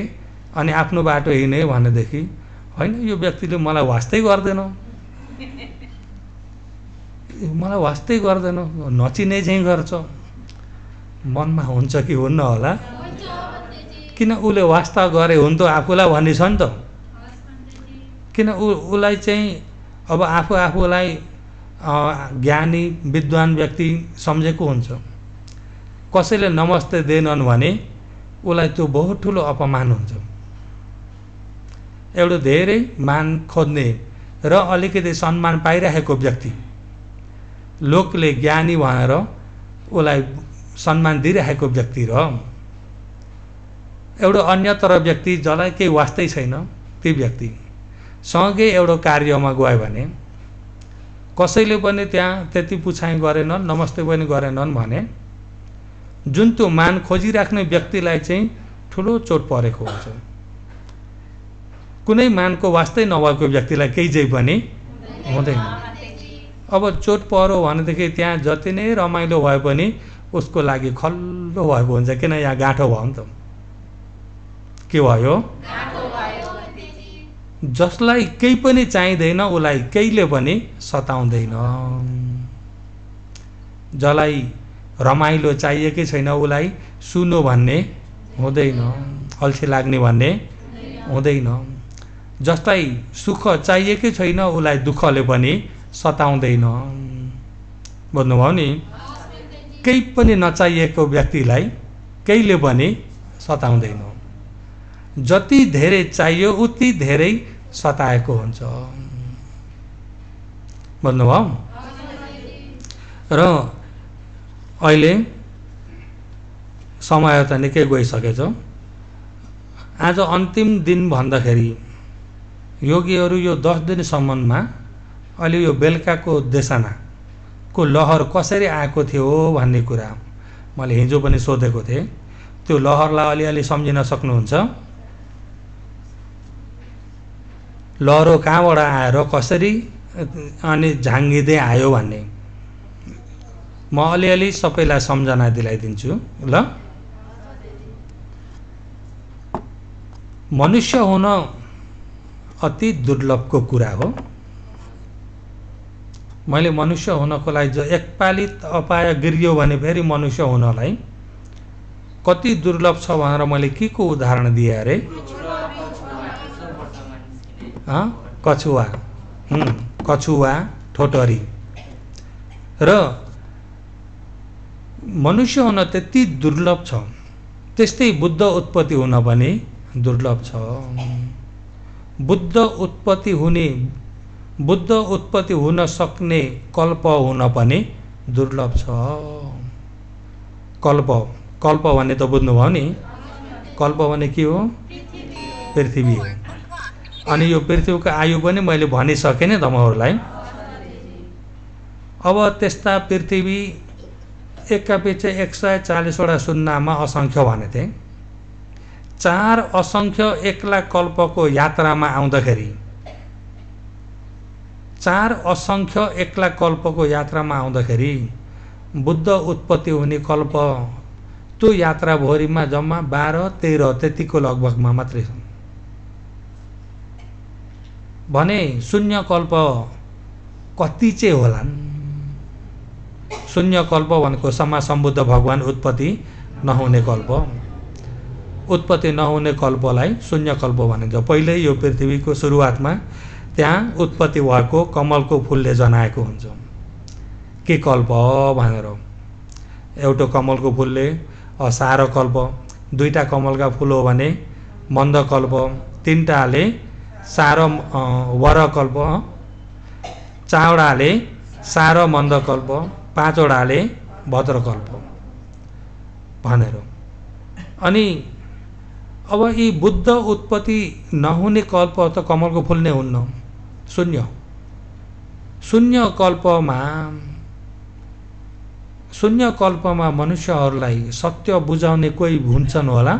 अनि आफ्नो बाटो हिँडेँ भनेदेखि होइन यो व्यक्तिले मलाई वास्तै गर्दैन मलाई वास्तै गर्दैन नचिने चाहिँ गर्छ मनमा हुन्छ कि हुन्न होला किन उसले वास्ता गरे हुन् त आफूलाई भन्ने छ नि त किन ऊ उसलाई चाहिँ अब आफू आफूलाई ज्ञानी विद्वान व्यक्ति सम्झेको हुन्छ कसैले नमस्ते दिएनन् भने उसलाई त्यो बहुत ठुलो अपमान हुन्छ एउटा धेरै मान खोज्ने र अलिकति सम्मान पाइरहेको व्यक्ति लोकले ज्ञानी भनेर उसलाई सम्मान दिइरहेको व्यक्ति र एउटा अन्यतर व्यक्ति जसलाई केही वास्तै छैन त्यो व्यक्ति सँगै एउटा कार्यमा गयो भने कसैले पनि त्यहाँ त्यति पुछाइ गरेनन् नमस्ते पनि गरेनन् भने जुन त्यो मान खोजिराख्ने व्यक्तिलाई चाहिँ ठुलो चोट परेको हुन्छ कुनै मानको वास्तै नभएको व्यक्तिलाई केही जे पनि हुँदैन अब चोट परो भनेदेखि त्यहाँ जति नै रमाइलो भए पनि उसको लागि खल्लो भएको हुन्छ किन यहाँ गाँठो भयो नि त के भयो जसलाई केही पनि चाहिँदैन उसलाई केहीले पनि सताउँदैन जसलाई रमाइलो चाहिएकै छैन उसलाई सुनो भन्ने हुँदैन अल्छी लाग्ने भन्ने हुँदैन जस्तै सुख चाहिएकै छैन उसलाई दुःखले पनि सताउँदैन बुझ्नुभयो नि केही पनि नचाहिएको व्यक्तिलाई केहीले पनि सताउँदैन जति धेरै चाहियो उति धेरै सताएको हुन्छ बुझ्नुभयो र अहिले समय त निकै गइसकेछ आज अन्तिम दिन भन्दाखेरि योगीहरू यो दस दिनसम्ममा अहिले यो बेलुकाको देशनाको लहर कसरी आएको थियो भन्ने कुरा मैले हिजो पनि सोधेको थिएँ त्यो लहरलाई अलिअलि सम्झिन सक्नुहुन्छ लहरो कहाँबाट आएर कसरी अनि झाङ्गिँदै आयो भन्ने म अलिअलि सबैलाई सम्झना दिलाइदिन्छु ल मनुष्य हुन अति दुर्लभको कुरा हो मैले मनुष्य हुनको लागि जो एकपालि अपाय गिरियो भने फेरि मनुष्य हुनलाई कति दुर्लभ छ भनेर मैले के को उदाहरण दिएँ अरे कछुवा कछुवा ठोटरी र मनुष्य हुन त्यति दुर्लभ छ त्यस्तै बुद्ध उत्पत्ति हुन पनि दुर्लभ छ बुद्ध उत्पत्ति हुने बुद्ध उत्पत्ति हुन सक्ने कल्प हुन पनि दुर्लभ छ कल्प कल्प भने त बुझ्नुभयो नि कल्प भने के हो पृथ्वी हो अनि यो पृथ्वीको आयु पनि मैले भनिसकेँ नि तपाईँहरूलाई अब त्यस्ता पृथ्वी एकका पछि एक सय चालिसवटा सुन्नामा असङ्ख्य थिएँ चार असङ्ख्य एक्ला कल्पको यात्रामा आउँदाखेरि चार असङ्ख्य एक्ला कल्पको यात्रामा आउँदाखेरि बुद्ध उत्पत्ति हुने कल्प त्यो यात्राभरिमा जम्मा बाह्र तेह्र त्यतिको लगभगमा मात्रै छन् भने शून्य कल्प कति चाहिँ होलान् शून्य कल्प भनेको समा सम्बुद्ध भगवान् उत्पत्ति नहुने कल्प उत्पत्ति नहुने कल्पलाई शून्य कल्प भनिन्छ पहिल्यै यो पृथ्वीको सुरुवातमा त्यहाँ उत्पत्ति भएको कमलको फुलले जनाएको हुन्छ के कल्प भनेर एउटो कमलको फुलले सारो कल्प दुईवटा कमलका फुल हो भने मन्द मन्दकल्प तिनवटाले सारो वरकल्प चारवटाले सारो कल्प पाँचवटाले भद्रकल्प भनेर अनि अब यी बुद्ध उत्पत्ति नहुने कल्प त कमलको फुल नै हुन्न शून्य शून्य कल्पमा शून्य कल्पमा मनुष्यहरूलाई सत्य बुझाउने कोही हुन्छन् होला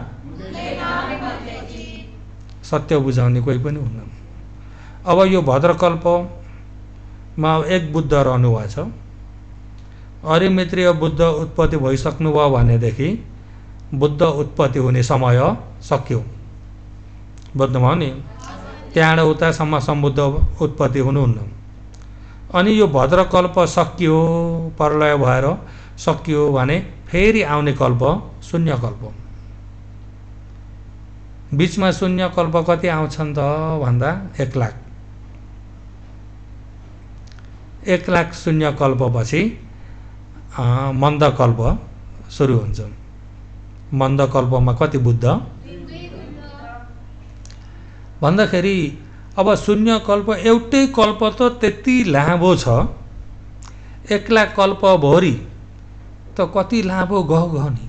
सत्य बुझाउने कोही पनि हुन्न अब यो भद्रकल्पमा एक बुद्ध रहनुभएको छ अरिमित्रीय बुद्ध उत्पत्ति भइसक्नु भइसक्नुभयो भनेदेखि बुद्ध उत्पत्ति हुने समय सक्यो बुझ्नुभयो नि त्यहाँबाट उतासम्म सम्बुद्ध उत्पत्ति हुनुहुन्न अनि यो भद्रकल्प सकियो प्रलय भएर सकियो भने फेरि आउने कल्प शून्यकल्प बिचमा शून्यकल्प कति आउँछन् त भन्दा एक लाख एक लाख शून्यकल्पपछि मन्दकल्प सुरु हुन्छ मन्दकल्पमा कति बुद्ध भन्दाखेरि अब शून्यकल्प एउटै कल्प त त्यति लामो छ एक्ला कल्पभरि त कति लामो गह नि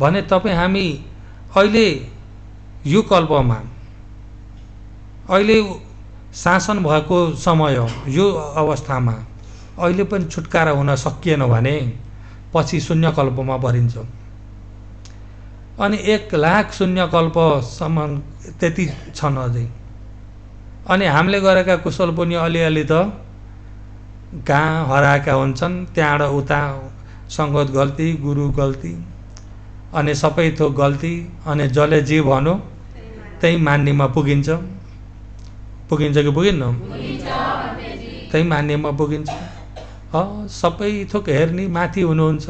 भने तपाईँ हामी अहिले यो कल्पमा अहिले शासन भएको समय यो अवस्थामा अहिले पनि छुटकारा हुन सकिएन भने पछि शून्यकल्पमा भरिन्छ अनि एक लाख शून्यकल्पसम्म त्यति छन् अझै अनि हामीले गरेका कुशल पनि अलिअलि त कहाँ हराएका हुन्छन् त्यहाँबाट उता सङ्गत गल्ती गुरु गल्ती अनि सबै थोक गल्ती अनि जसले जे भनौँ त्यही मान्नेमा पुगिन्छ पुगिन्छ कि पुगिन्न त्यही मान्नेमा पुगिन्छ सबै थोक हेर्ने माथि हुनुहुन्छ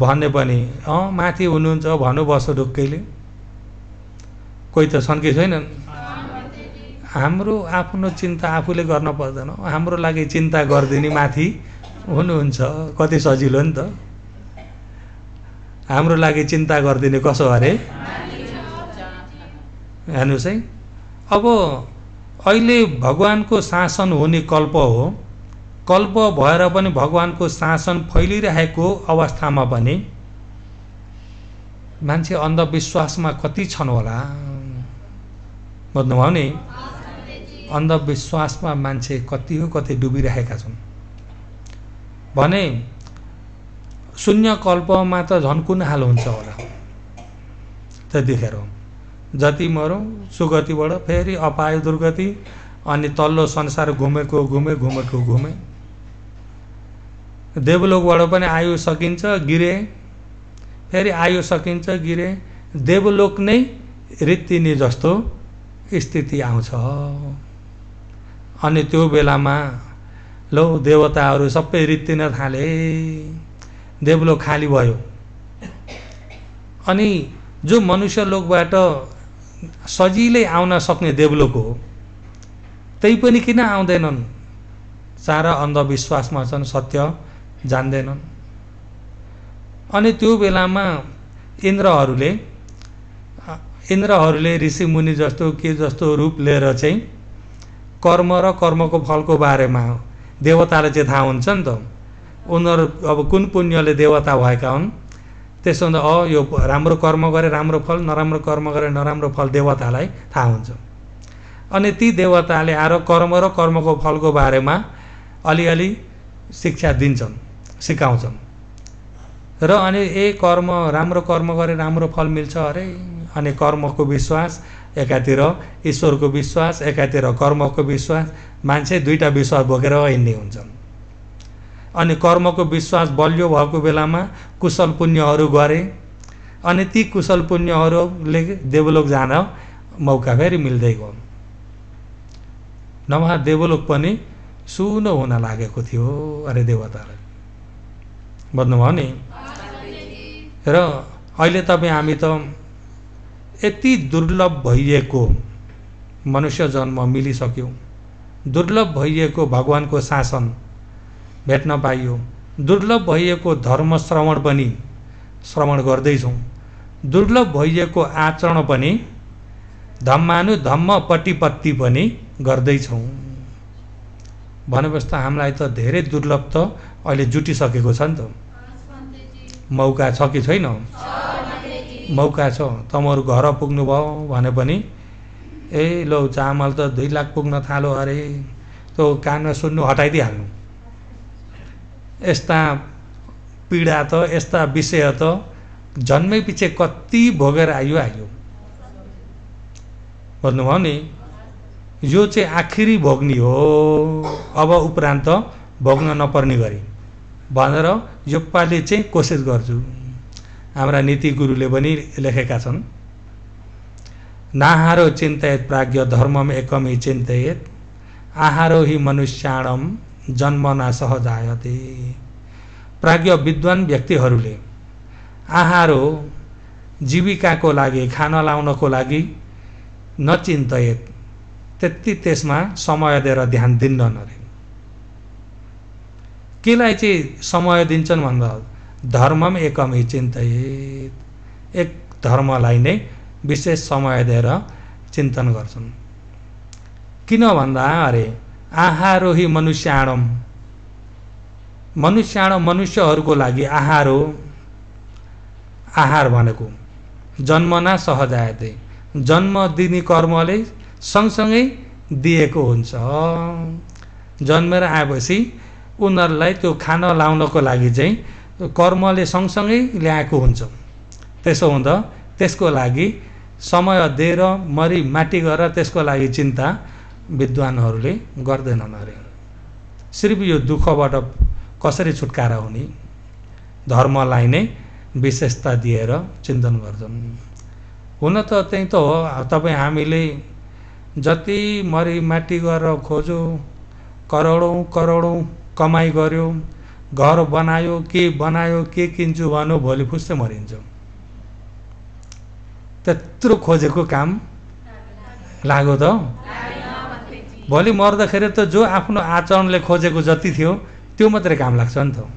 भन्ने पनि अँ माथि हुनुहुन्छ भन्नु बस्छ ढुक्कैले कोही त छन् कि छैनन् हाम्रो आफ्नो चिन्ता आफूले गर्न पर्दैन हाम्रो लागि चिन्ता गरिदिने माथि हुनुहुन्छ कति सजिलो नि त हाम्रो लागि चिन्ता गरिदिने कसो अरे हेर्नुहोस् है अब अहिले भगवान्को शासन हुने कल्प हो कल्प भएर पनि भगवान्को शासन फैलिरहेको अवस्थामा पनि मान्छे अन्धविश्वासमा कति छन् होला बुझ्नुभयो नि अन्धविश्वासमा मान्छे कति हो कति डुबिरहेका छन् भने शून्य कल्पमा त झन् कुन हाल हुन्छ होला त्यतिखेर जति मरौँ सुगतिबाट फेरि अपाय दुर्गति अनि तल्लो संसार घुमेको घुमे घुमेको घुमे देवलोकबाट पनि आयु सकिन्छ गिरे फेरि आयु सकिन्छ गिरे देवलोक नै रित्तिने जस्तो स्थिति आउँछ अनि त्यो बेलामा लौ देवताहरू सबै रित्तिन थाले देवलोक खाली भयो अनि जो मनुष्य लोकबाट सजिलै आउन सक्ने देवलोक हो त्यही पनि किन आउँदैनन् सारा अन्धविश्वासमा छन् सत्य जान्दैनन् अनि त्यो बेलामा इन्द्रहरूले इन्द्रहरूले ऋषिमुनि जस्तो के जस्तो रूप लिएर चाहिँ कर्म र कर्मको फलको बारेमा देवतालाई देवताले चाहिँ थाहा हुन्छ नि त उनीहरू अब कुन पुण्यले देवता भएका हुन् त्यसो भन्दा अ यो राम्रो कर्म गरे राम्रो फल नराम्रो कर्म गरे नराम्रो फल देवतालाई थाहा हुन्छ अनि ती देवताले आएर कर्म र कर्मको फलको बारेमा अलिअलि शिक्षा दिन्छन् सिकाउँछन् र अनि ए कर्म राम्रो कर्म गरे राम्रो फल मिल्छ अरे अनि कर्मको विश्वास एकातिर ईश्वरको विश्वास एकातिर कर्मको विश्वास मान्छे दुईवटा विश्वास बोकेर हिँड्ने हुन्छन् अनि कर्मको विश्वास बलियो भएको बेलामा कुशल पुण्यहरू गरे अनि ती कुशल पुण्यहरूले देवलोक जान मौका फेरि मिल्दै गयो नभए देवलोक पनि सुनो हुन लागेको थियो अरे देवतालाई भन्नुभयो नि र अहिले तपाईँ हामी त यति दुर्लभ भइएको मनुष्य जन्म मिलिसक्यो दुर्लभ भइएको भगवान्को शासन भेट्न पाइयो दुर्लभ भइएको धर्म श्रवण पनि श्रवण गर्दैछौँ दुर्लभ भइएको आचरण पनि धम्मानु धम्म पटिपत्ति पनि गर्दैछौँ भनेपछि त हामीलाई त धेरै दुर्लभ त अहिले जुटिसकेको छ नि त मौका छ कि छैन मौका छ तपाईँहरू घर पुग्नु भयो भने पनि ए लौ चामल त दुई लाख पुग्न थालो अरे त्यो कानमा सुन्नु हटाइदिइहाल्नु यस्ता पीडा त यस्ता विषय त जन्मै पछि कति भोगेर आयो आयो भन्नुभयो नि यो चाहिँ आखिरी भोग्ने हो अब उपरान्त भोग्न नपर्ने गरी भनेर यो पालि चाहिँ कोसिस गर्छु हाम्रा नीति गुरुले पनि लेखेका छन् नाहारो चिन्तयत प्राज्ञ धर्मम एकम हि चिन्तयत आहारो हि मनुष्याणम जन्मना सहजायते प्राज्ञ विद्वान व्यक्तिहरूले आहारो जीविकाको लागि खाना लाउनको लागि नचिन्तयत त्यति त्यसमा समय दिएर ध्यान दिन्न अरे केलाई चाहिँ समय दिन्छन् भन्दा धर्मम एकम चिन्तित एक धर्मलाई नै विशेष समय दिएर चिन्तन गर्छन् किन भन्दा अरे आहारोही मनुष्याणम मनुष्याण मनुष्यहरूको लागि आहार हो आहार भनेको जन्मना सहजायते जन्म दिने कर्मले सँगसँगै दिएको हुन्छ जन्मेर आएपछि उनीहरूलाई त्यो खान लाउनको लागि चाहिँ कर्मले सँगसँगै ल्याएको हुन्छ त्यसो हुँदा त्यसको लागि समय दिएर मरि माटी गरेर त्यसको लागि चिन्ता विद्वानहरूले गर्दैनन् अरे सिर्फ यो दुःखबाट कसरी छुटकारा हुने धर्मलाई नै विशेषता दिएर चिन्तन गर्छन् हुन त त्यही त हो तपाईँ हामीले जति मरी माटी गरेर खोज्यो करोडौँ करोडौँ कमाइ गर्यो घर बनायो के बनायो के किन्छु भन्यो भोलि फुस्तै मरिन्छ त्यत्रो खोजेको काम लाग्यो त भोलि मर्दाखेरि त जो आफ्नो आचरणले खोजेको जति थियो त्यो मात्रै काम लाग्छ नि त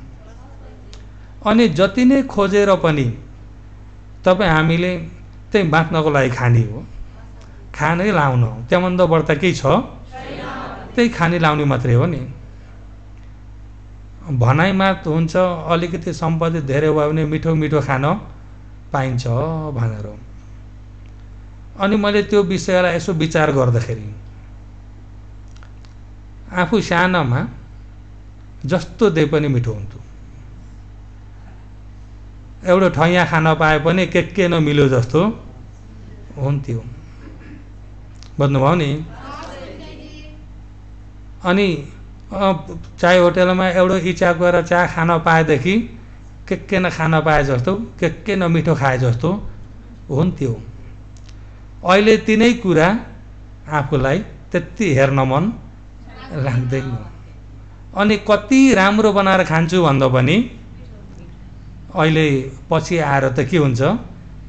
अनि जति नै खोजेर पनि तपाईँ हामीले त्यही बाँच्नको लागि खाने हो खानै लाउनु त्यहाँभन्दा बढ्ता केही छ त्यही खाने लाउने मात्रै हो नि भनाइमा हुन्छ अलिकति सम्पत्ति धेरै भयो भने मिठो मिठो खान पाइन्छ भनेर अनि मैले त्यो विषयलाई यसो विचार गर्दाखेरि आफू सानोमा जस्तो दे पनि मिठो हुन्थ्यो एउटा ठैया खान पाए पनि के के नमिल्यो जस्तो हुन्थ्यो भन्नुभयो नि अनि चाय होटेलमा एउटा इच्छा गएर चाय खान पाएदेखि के के न खान पाए जस्तो के के न मिठो खाए जस्तो हो नि त्यो अहिले तिनै कुरा आफूलाई त्यति हेर्न मन लाग्दैन अनि कति राम्रो बनाएर खान्छु भन्दा पनि अहिले पछि आएर त के हुन्छ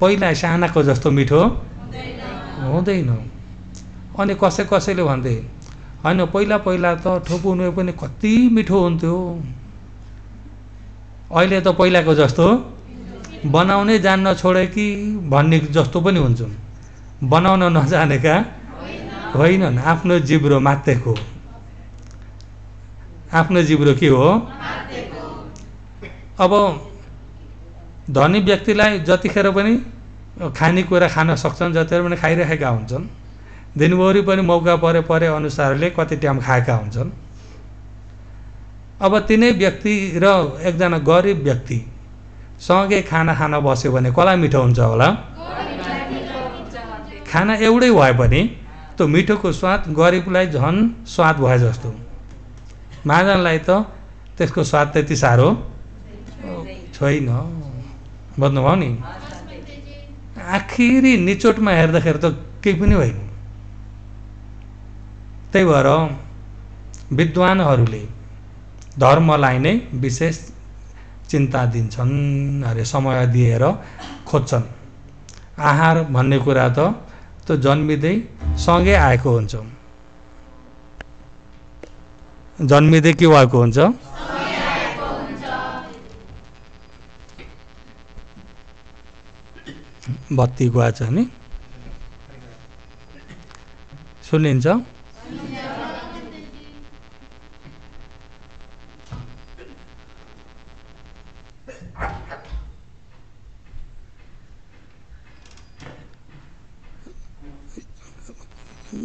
पहिला सानाको जस्तो मिठो हुँदैन अनि कसै कसैले भन्थे होइन पहिला पहिला त ठोकुनु पनि कति मिठो हुन्थ्यो अहिले त पहिलाको जस्तो बनाउनै जान्न छोडे कि भन्ने जस्तो पनि हुन्छन् बनाउन नजानेका होइनन् आफ्नो जिब्रो मातेको आफ्नो जिब्रो के हो अब धनी व्यक्तिलाई जतिखेर पनि खानेकुरा खान सक्छन् जतिखेर पनि खाइरहेका हुन्छन् दिनभरि पनि मौका परे परे अनुसारले कति टाइम खाएका हुन्छन् अब तिनै व्यक्ति र एकजना गरिब व्यक्ति सँगै खाना खान बस्यो भने कसलाई मिठो हुन्छ होला खाना एउटै भए पनि त्यो मिठोको स्वाद गरिबलाई झन् स्वाद भए जस्तो महाजनलाई त त्यसको स्वाद त्यति साह्रो छैन बुझ्नुभयो नि आखिरी निचोटमा हेर्दाखेरि त केही पनि होइन त्यही भएर विद्वानहरूले धर्मलाई नै विशेष चिन्ता दिन्छन् अरे समय दिएर खोज्छन् आहार भन्ने कुरा त त्यो जन्मिँदै सँगै आएको हुन्छ जन्मिँदै के भएको हुन्छ बत्ती गुवा छ नि सुनिन्छ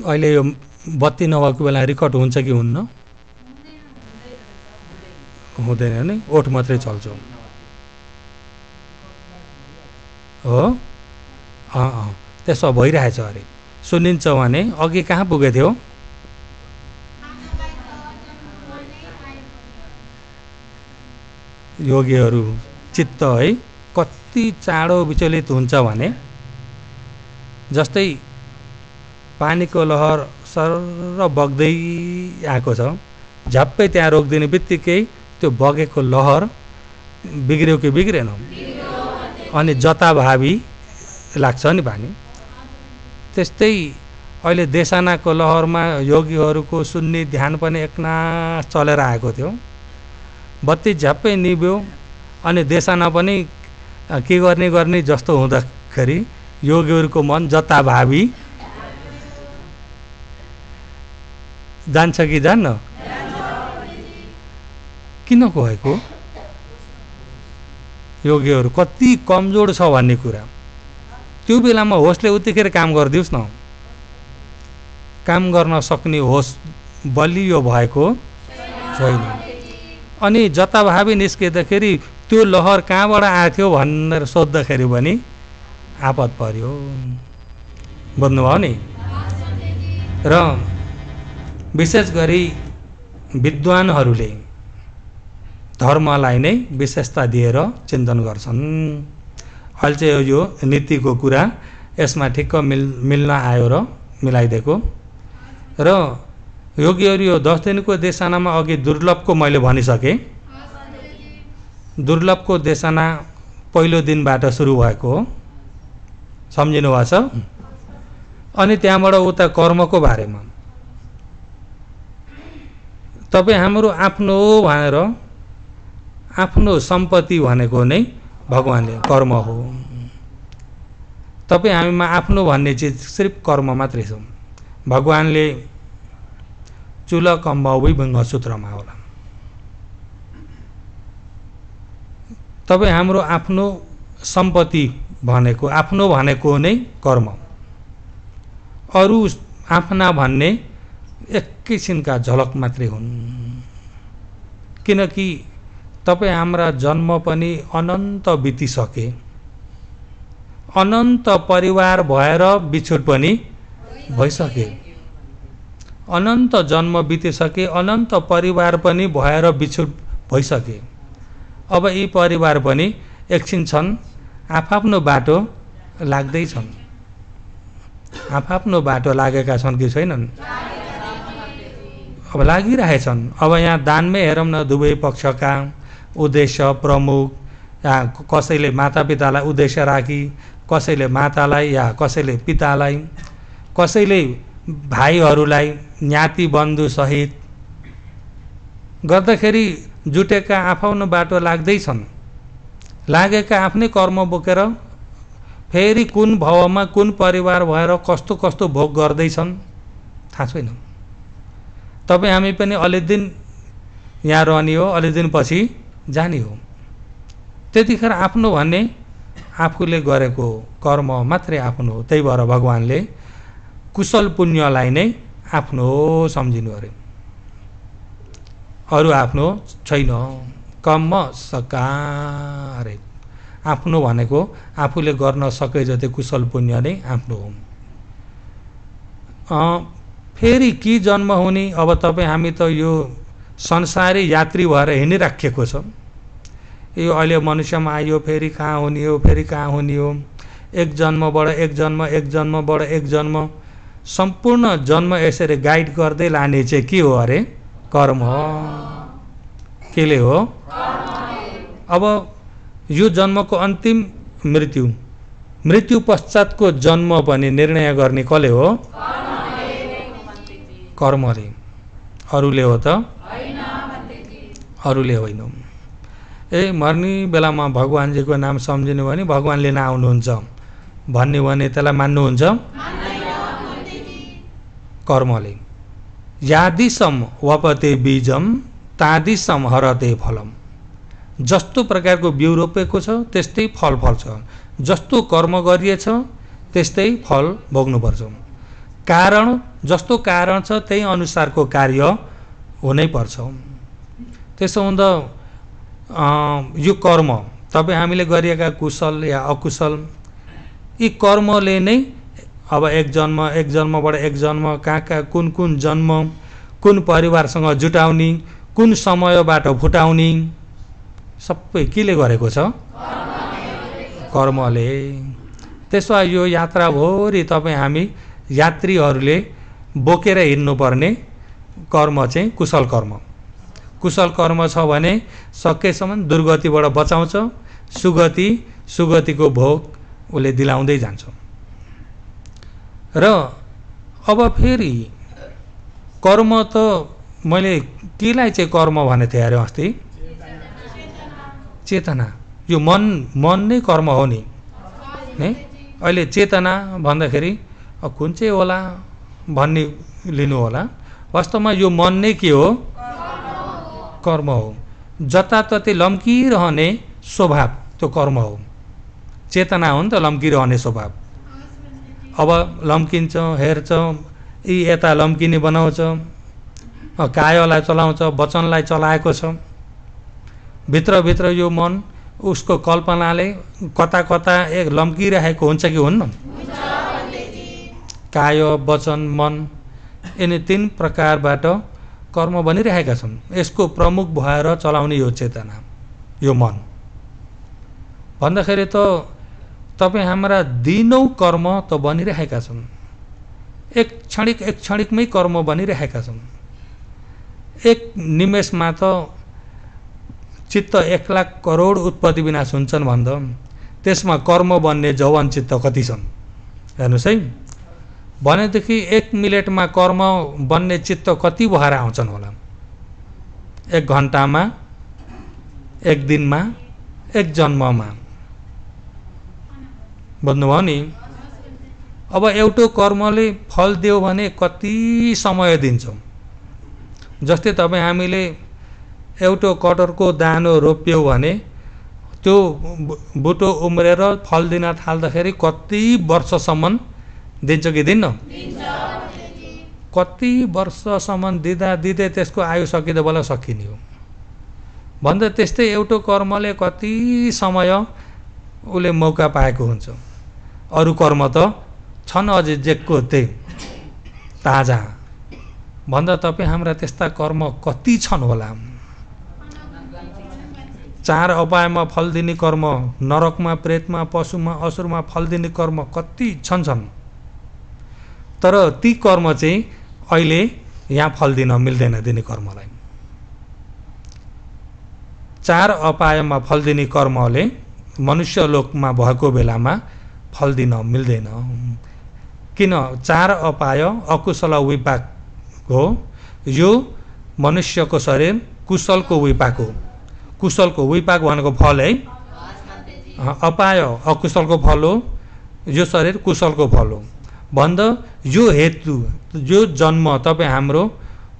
अहिले यो बत्ती नभएको बेला रेकर्ड हुन्छ कि हुन्न हुँदैन नि ओठ मात्रै चल्छ हो अँ अँ त्यसो भइरहेछ अरे सुनिन्छ भने अघि कहाँ पुगेको थियो योगीहरू चित्त है कति चाँडो विचलित हुन्छ भने जस्तै पानीको लहर सर बग्दै आएको छ झ्याप्पै त्यहाँ रोकिदिने बित्तिकै त्यो बगेको लहर बिग्रियो कि बिग्रेन अनि जताभावी लाग्छ नि पानी त्यस्तै अहिले देसानाको लहरमा योगीहरूको सुन्ने ध्यान पनि एकना चलेर आएको थियो बत्ती झ्याप्पै निभ्यो अनि देसाना पनि के गर्ने गर्ने जस्तो हुँदाखेरि योगीहरूको मन जताभावी जान्छ कि जान्न किन गएको योगीहरू कति कमजोर छ भन्ने कुरा त्यो बेलामा होसले उत्तिखेर काम गरिदियोस् न काम गर्न सक्ने होस बलियो भएको छैन अनि जताभावी निस्किँदाखेरि त्यो लहर कहाँबाट आएको भनेर सोद्धाखेरि पनि आपत पर्यो बुझ्नुभयो नि र विशेष गरी विद्वानहरूले धर्मलाई नै विशेषता दिएर चिन्तन गर्छन् अहिले चाहिँ यो नीतिको कुरा यसमा ठिक्क मिल मिल्न आयो र मिलाइदिएको र योगीहरू यो दस दिनको देशानामा अघि दुर्लभको मैले भनिसकेँ दुर्लभको देशाना पहिलो दिनबाट सुरु भएको हो सम्झिनु भएको छ अनि त्यहाँबाट उता कर्मको बारेमा तपाईँ हाम्रो आफ्नो भनेर आफ्नो सम्पत्ति भनेको नै भगवान्ले कर्म हो तपाईँ हामीमा आफ्नो भन्ने चिज सिर्फ कर्म मात्रै छ भगवान्ले चुला कम्बाउबै बङ्गसूत्रमा होला तपाईँ हाम्रो आफ्नो सम्पत्ति भनेको आफ्नो भनेको नै कर्म अरू आफ्ना भन्ने एक किसिमका झलक मात्रै हुन् किनकि तपाईँ हाम्रा जन्म पनि अनन्त बितिसके अनन्त परिवार भएर बिछोड पनि भइसके अनन्त जन्म बितिसके अनन्त परिवार पनि भएर बिछुट भइसके अब यी परिवार पनि एकछिन छन् आफआफ्नो बाटो लाग्दैछन् आफआफ्नो बाटो लागेका छन् कि छैनन् अब लागिरहेछन् अब यहाँ दानमै हेरौँ न दुवै पक्षका उद्देश्य प्रमुख या कसैले मातापितालाई उद्देश्य राखी कसैले मातालाई या कसैले पितालाई कसैले भाइहरूलाई ज्ञाति बन्धुसहित गर्दाखेरि जुटेका आफ्नो बाटो लाग्दैछन् लागेका आफ्नै कर्म बोकेर फेरि कुन भवमा कुन परिवार भएर कस्तो कस्तो भोग गर्दैछन् थाहा छैन तपाईँ हामी पनि अलि दिन यहाँ रहने हो अलि दिनपछि जाने हो त्यतिखेर आफ्नो भन्ने आफूले गरेको कर्म मात्रै आफ्नो हो त्यही भएर भगवान्ले कुशल पुण्यलाई नै आफ्नो हो सम्झिनु अरे अरू आफ्नो छैन कम्म सकारे आफ्नो भनेको आफूले गर्न सके जति कुशल पुण्य नै आफ्नो हो फेरि कि जन्म हुने अब तपाईँ हामी त यो संसारी यात्री भएर हिँडिराखिएको छ यो अहिले मनुष्यमा आयो फेरि कहाँ हुने हो फेरि कहाँ हुने हो एक जन्मबाट एक जन्म एक जन्मबाट एक जन्म सम्पूर्ण जन्म यसरी गाइड गर्दै लाने चाहिँ के हो अरे कर्म हो केले हो अब यो जन्मको अन्तिम मृत्यु मृत्यु पश्चातको जन्म भने निर्णय गर्ने कसले हो कर्मले अरूले हो त अरूले होइन ए मर्ने बेलामा भगवान्जीको नाम सम्झिनु भने भगवान्ले नआउनुहुन्छ भन्यो भने त्यसलाई मान्नुहुन्छ कर्मले यादिसम वपते बीजम तादिसम हरते फलम जस्तो प्रकारको बिउ रोपेको छ त्यस्तै फल फल्छ जस्तो कर्म गरिएछ त्यस्तै फल भोग्नुपर्छ कारण जस्तो कारण छ त्यही अनुसारको कार्य हुनै पर्छ त्यसो हुँदा यो कर्म तपाईँ हामीले गरिएका कुशल या अकुशल यी कर्मले नै अब एक जन्म एक जन्मबाट एक जन्म कहाँ कहाँ कुन कुन जन्म कुन परिवारसँग जुटाउने कुन समयबाट फुटाउने सबै केले गरेको छ कर्मले त्यसो भए यो यात्राभरि तपाईँ हामी यात्रीहरूले बोकेर हिँड्नुपर्ने कर्म चाहिँ कुशल कर्म कुशल कर्म छ भने सकेसम्म दुर्गतिबाट बचाउँछ सुगति सुगतिको भोग उसले दिलाउँदै जान्छ र अब फेरि कर्म त मैले केलाई चाहिँ कर्म भनेको थिएँ अरे अस्ति चेतना यो मन मन नै कर्म हो नि है अहिले चेतना भन्दाखेरि कुन चाहिँ होला भन्ने लिनु होला वास्तवमा यो मन नै के हो कर्म हो जताततै लम्किरहने स्वभाव त्यो कर्म हो चेतना हो नि त लम्किरहने स्वभाव अब लम्किन्छौँ हेर्छौँ यी यता लम्किने बनाउँछौँ कायोलाई चलाउँछ वचनलाई चलाएको छ भित्रभित्र यो मन उसको कल्पनाले कता कता एक लम्किरहेको हुन्छ कि हुन्न काय वचन मन यिनी तिन प्रकारबाट कर्म बनिरहेका छन् यसको प्रमुख भएर चलाउने यो चेतना यो मन भन्दाखेरि त तपाईँ हाम्रा दिनौ कर्म त बनिरहेका छन् एक क्षणिक एक क्षणिकमै कर्म बनिरहेका छन् एक निमेषमा त चित्त एक लाख करोड उत्पत्ति विनाश हुन्छन् भन्दा त्यसमा कर्म बन्ने जवान चित्त कति छन् हेर्नुहोस् है भनेदेखि एक मिनटमा कर्म बन्ने चित्त कति भएर आउँछन् होला एक घन्टामा एक दिनमा एक जन्ममा भन्नुभयो नि अब एउटो कर्मले फल दियो भने कति समय दिन्छौँ जस्तै तपाईँ हामीले एउटो कटरको दानो रोप्यौँ भने त्यो बुटो उम्रेर फल दिन थाल्दाखेरि कति वर्षसम्म दिन्छ कि दिन्न कति वर्षसम्म दिँदा दिँदै त्यसको आयु सकिँदा बल्ल सकिने हो भन्दा त्यस्तै एउटो कर्मले कति समय उसले मौका पाएको हुन्छ अरू कर्म त छन् अझै जेको त्यही ताजा भन्दा तपाईँ हाम्रा त्यस्ता कर्म कति छन् होला चार अपायमा फल दिने कर्म नरकमा प्रेतमा पशुमा असुरमा फल दिने कर्म कति छन् छन् तर ती कर्म चाहिँ अहिले यहाँ फल दिन मिल्दैन दिने कर्मलाई चार अपायमा फल दिने कर्मले मनुष्य लोकमा भएको बेलामा फल दिन मिल्दैन किन चार अपाय अकुशल विपाक हो यो मनुष्यको शरीर कुशलको विपाक हो कुशलको विपाक भनेको फल है अपाय अकुशलको फल हो यो शरीर कुशलको फल हो भन्दा यो हेतु यो जन्म तपाईँ हाम्रो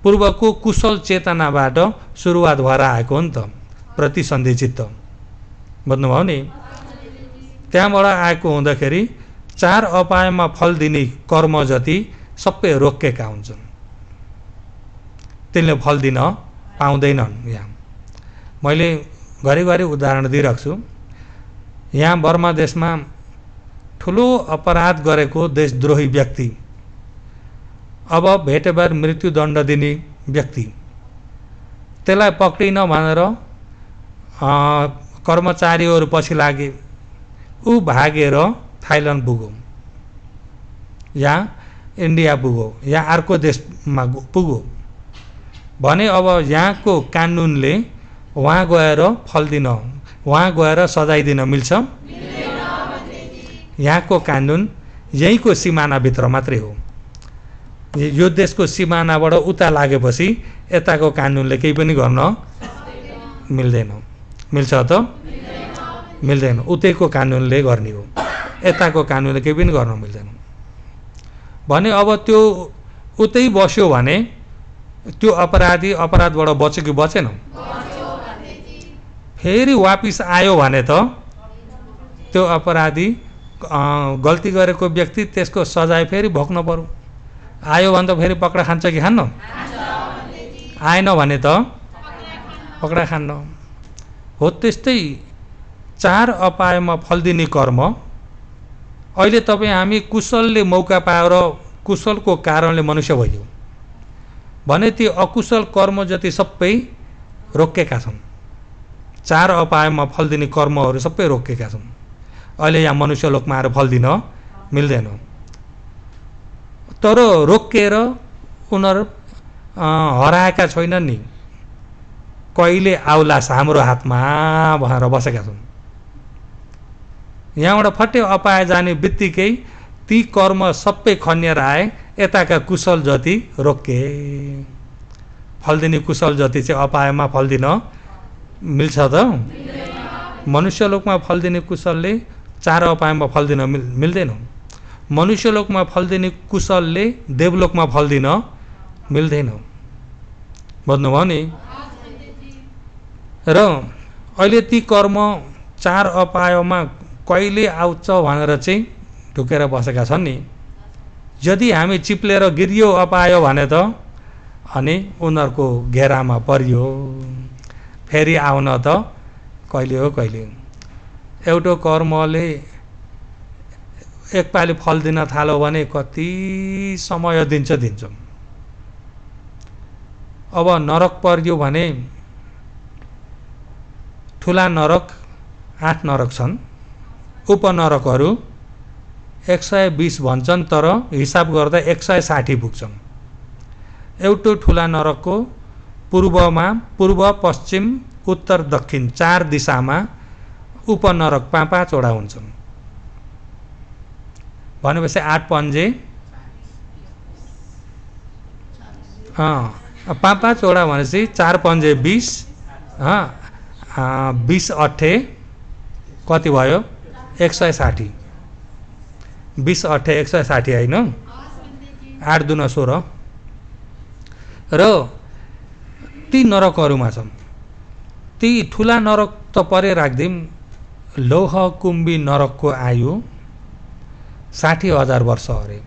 पूर्वको कुशल चेतनाबाट सुरुवात भएर आएको हो नि त प्रतिसन्धि चित्त बुझ्नुभयो नि त्यहाँबाट आएको हुँदाखेरि चार अपायमा फल दिने कर्म जति सबै रोकेका हुन्छन् तिनले फल दिन पाउँदैनन् यहाँ मैले घरिघरि उदाहरण दिइराख्छु यहाँ बर्मा देशमा ठुलो अपराध गरेको देशद्रोही व्यक्ति अब भेटेबार मृत्युदण्ड दिने व्यक्ति त्यसलाई पक्रिन भनेर कर्मचारीहरू पछि लागे ऊ भागेर थाइल्यान्ड पुगौँ या इन्डिया पुगौँ या अर्को देशमा पुगौँ भने अब यहाँको कानुनले उहाँ गएर फल्दिन उहाँ गएर सजाय दिन मिल्छ यहाँको कानुन यहीँको सिमानाभित्र मात्रै हो यो देशको सिमानाबाट उता लागेपछि यताको कानुनले केही पनि गर्न मिल्दैन मिल्छ त मिल्दैन उतैको कानुनले गर्ने हो यताको कानुनले केही पनि गर्न मिल्दैन भने अब त्यो उतै बस्यो भने त्यो अपराधी अपराधबाट बच्यो कि बचेन फेरि वापिस आयो भने त त्यो अपराधी गल्ती गरेको व्यक्ति त्यसको सजाय फेरि भोग्नु पऱ्यो आयो भने त फेरि पक्रा खान्छ कि खान्न आएन भने त पक्रा खान्न हो त्यस्तै चार अपायमा फलदिने कर्म अहिले तपाईँ हामी कुशलले मौका पाएर कुशलको कारणले मनुष्य भयो भने ती अकुशल कर्म जति सबै रोकेका छन् चार अपायमा फलदिने कर्महरू सबै रोकेका छन् अहिले यहाँ मनुष्य लोकमा आएर फलदिन मिल्दैन तर रोकिएर उनीहरू हराएका छैनन् नि कहिले आउलास हाम्रो हातमा भनेर बसेका छन् यहाँबाट फटे अपाय जाने बित्तिकै ती कर्म सबै खनिएर आए यताका कुशल जति रोके फलदिने कुशल जति चाहिँ अपायमा फलदिन मिल्छ त मनुष्य लोकमा फलदिने कुशलले चार अपायमा फलदिन मिल मिल्दैन मनुष्य लोकमा फलदिने कुशलले देवलोकमा फल्दिन मिल्दैन भन्नुभयो नि र अहिले ती कर्म चार अपायमा कहिले आउँछ भनेर चाहिँ ढुकेर बसेका छन् नि यदि हामी चिप्लेर गिरियो अपायो भने त अनि उनीहरूको घेरामा परियो फेरि आउन त कहिले हो कहिले एउटो कर्मले एकपालि फल दिन थाल्यो भने कति समय दिन्छ दिन्छौँ अब नरक पर्यो भने ठुला नरक आठ नरक छन् उपनरकहरू एक सय बिस भन्छन् तर हिसाब गर्दा एक सय साठी पुग्छन् एउटै ठुला नरकको पूर्वमा पूर्व पश्चिम उत्तर दक्षिण चार दिशामा उपनरक पाँच पाँचवटा हुन्छन् भनेपछि आठ पन्जे पाँच पाँचवटा भनेपछि चार पन्जे बिस बिस अठे कति भयो एक सय साठी बिस अठ्ठे एक सय साठी होइन आठ दुना सोह्र र ती नरकहरूमा छन् ती ठुला नरक त परे राखिदिउँ लोह कुम्बी नरकको आयु साठी हजार वर्ष अरे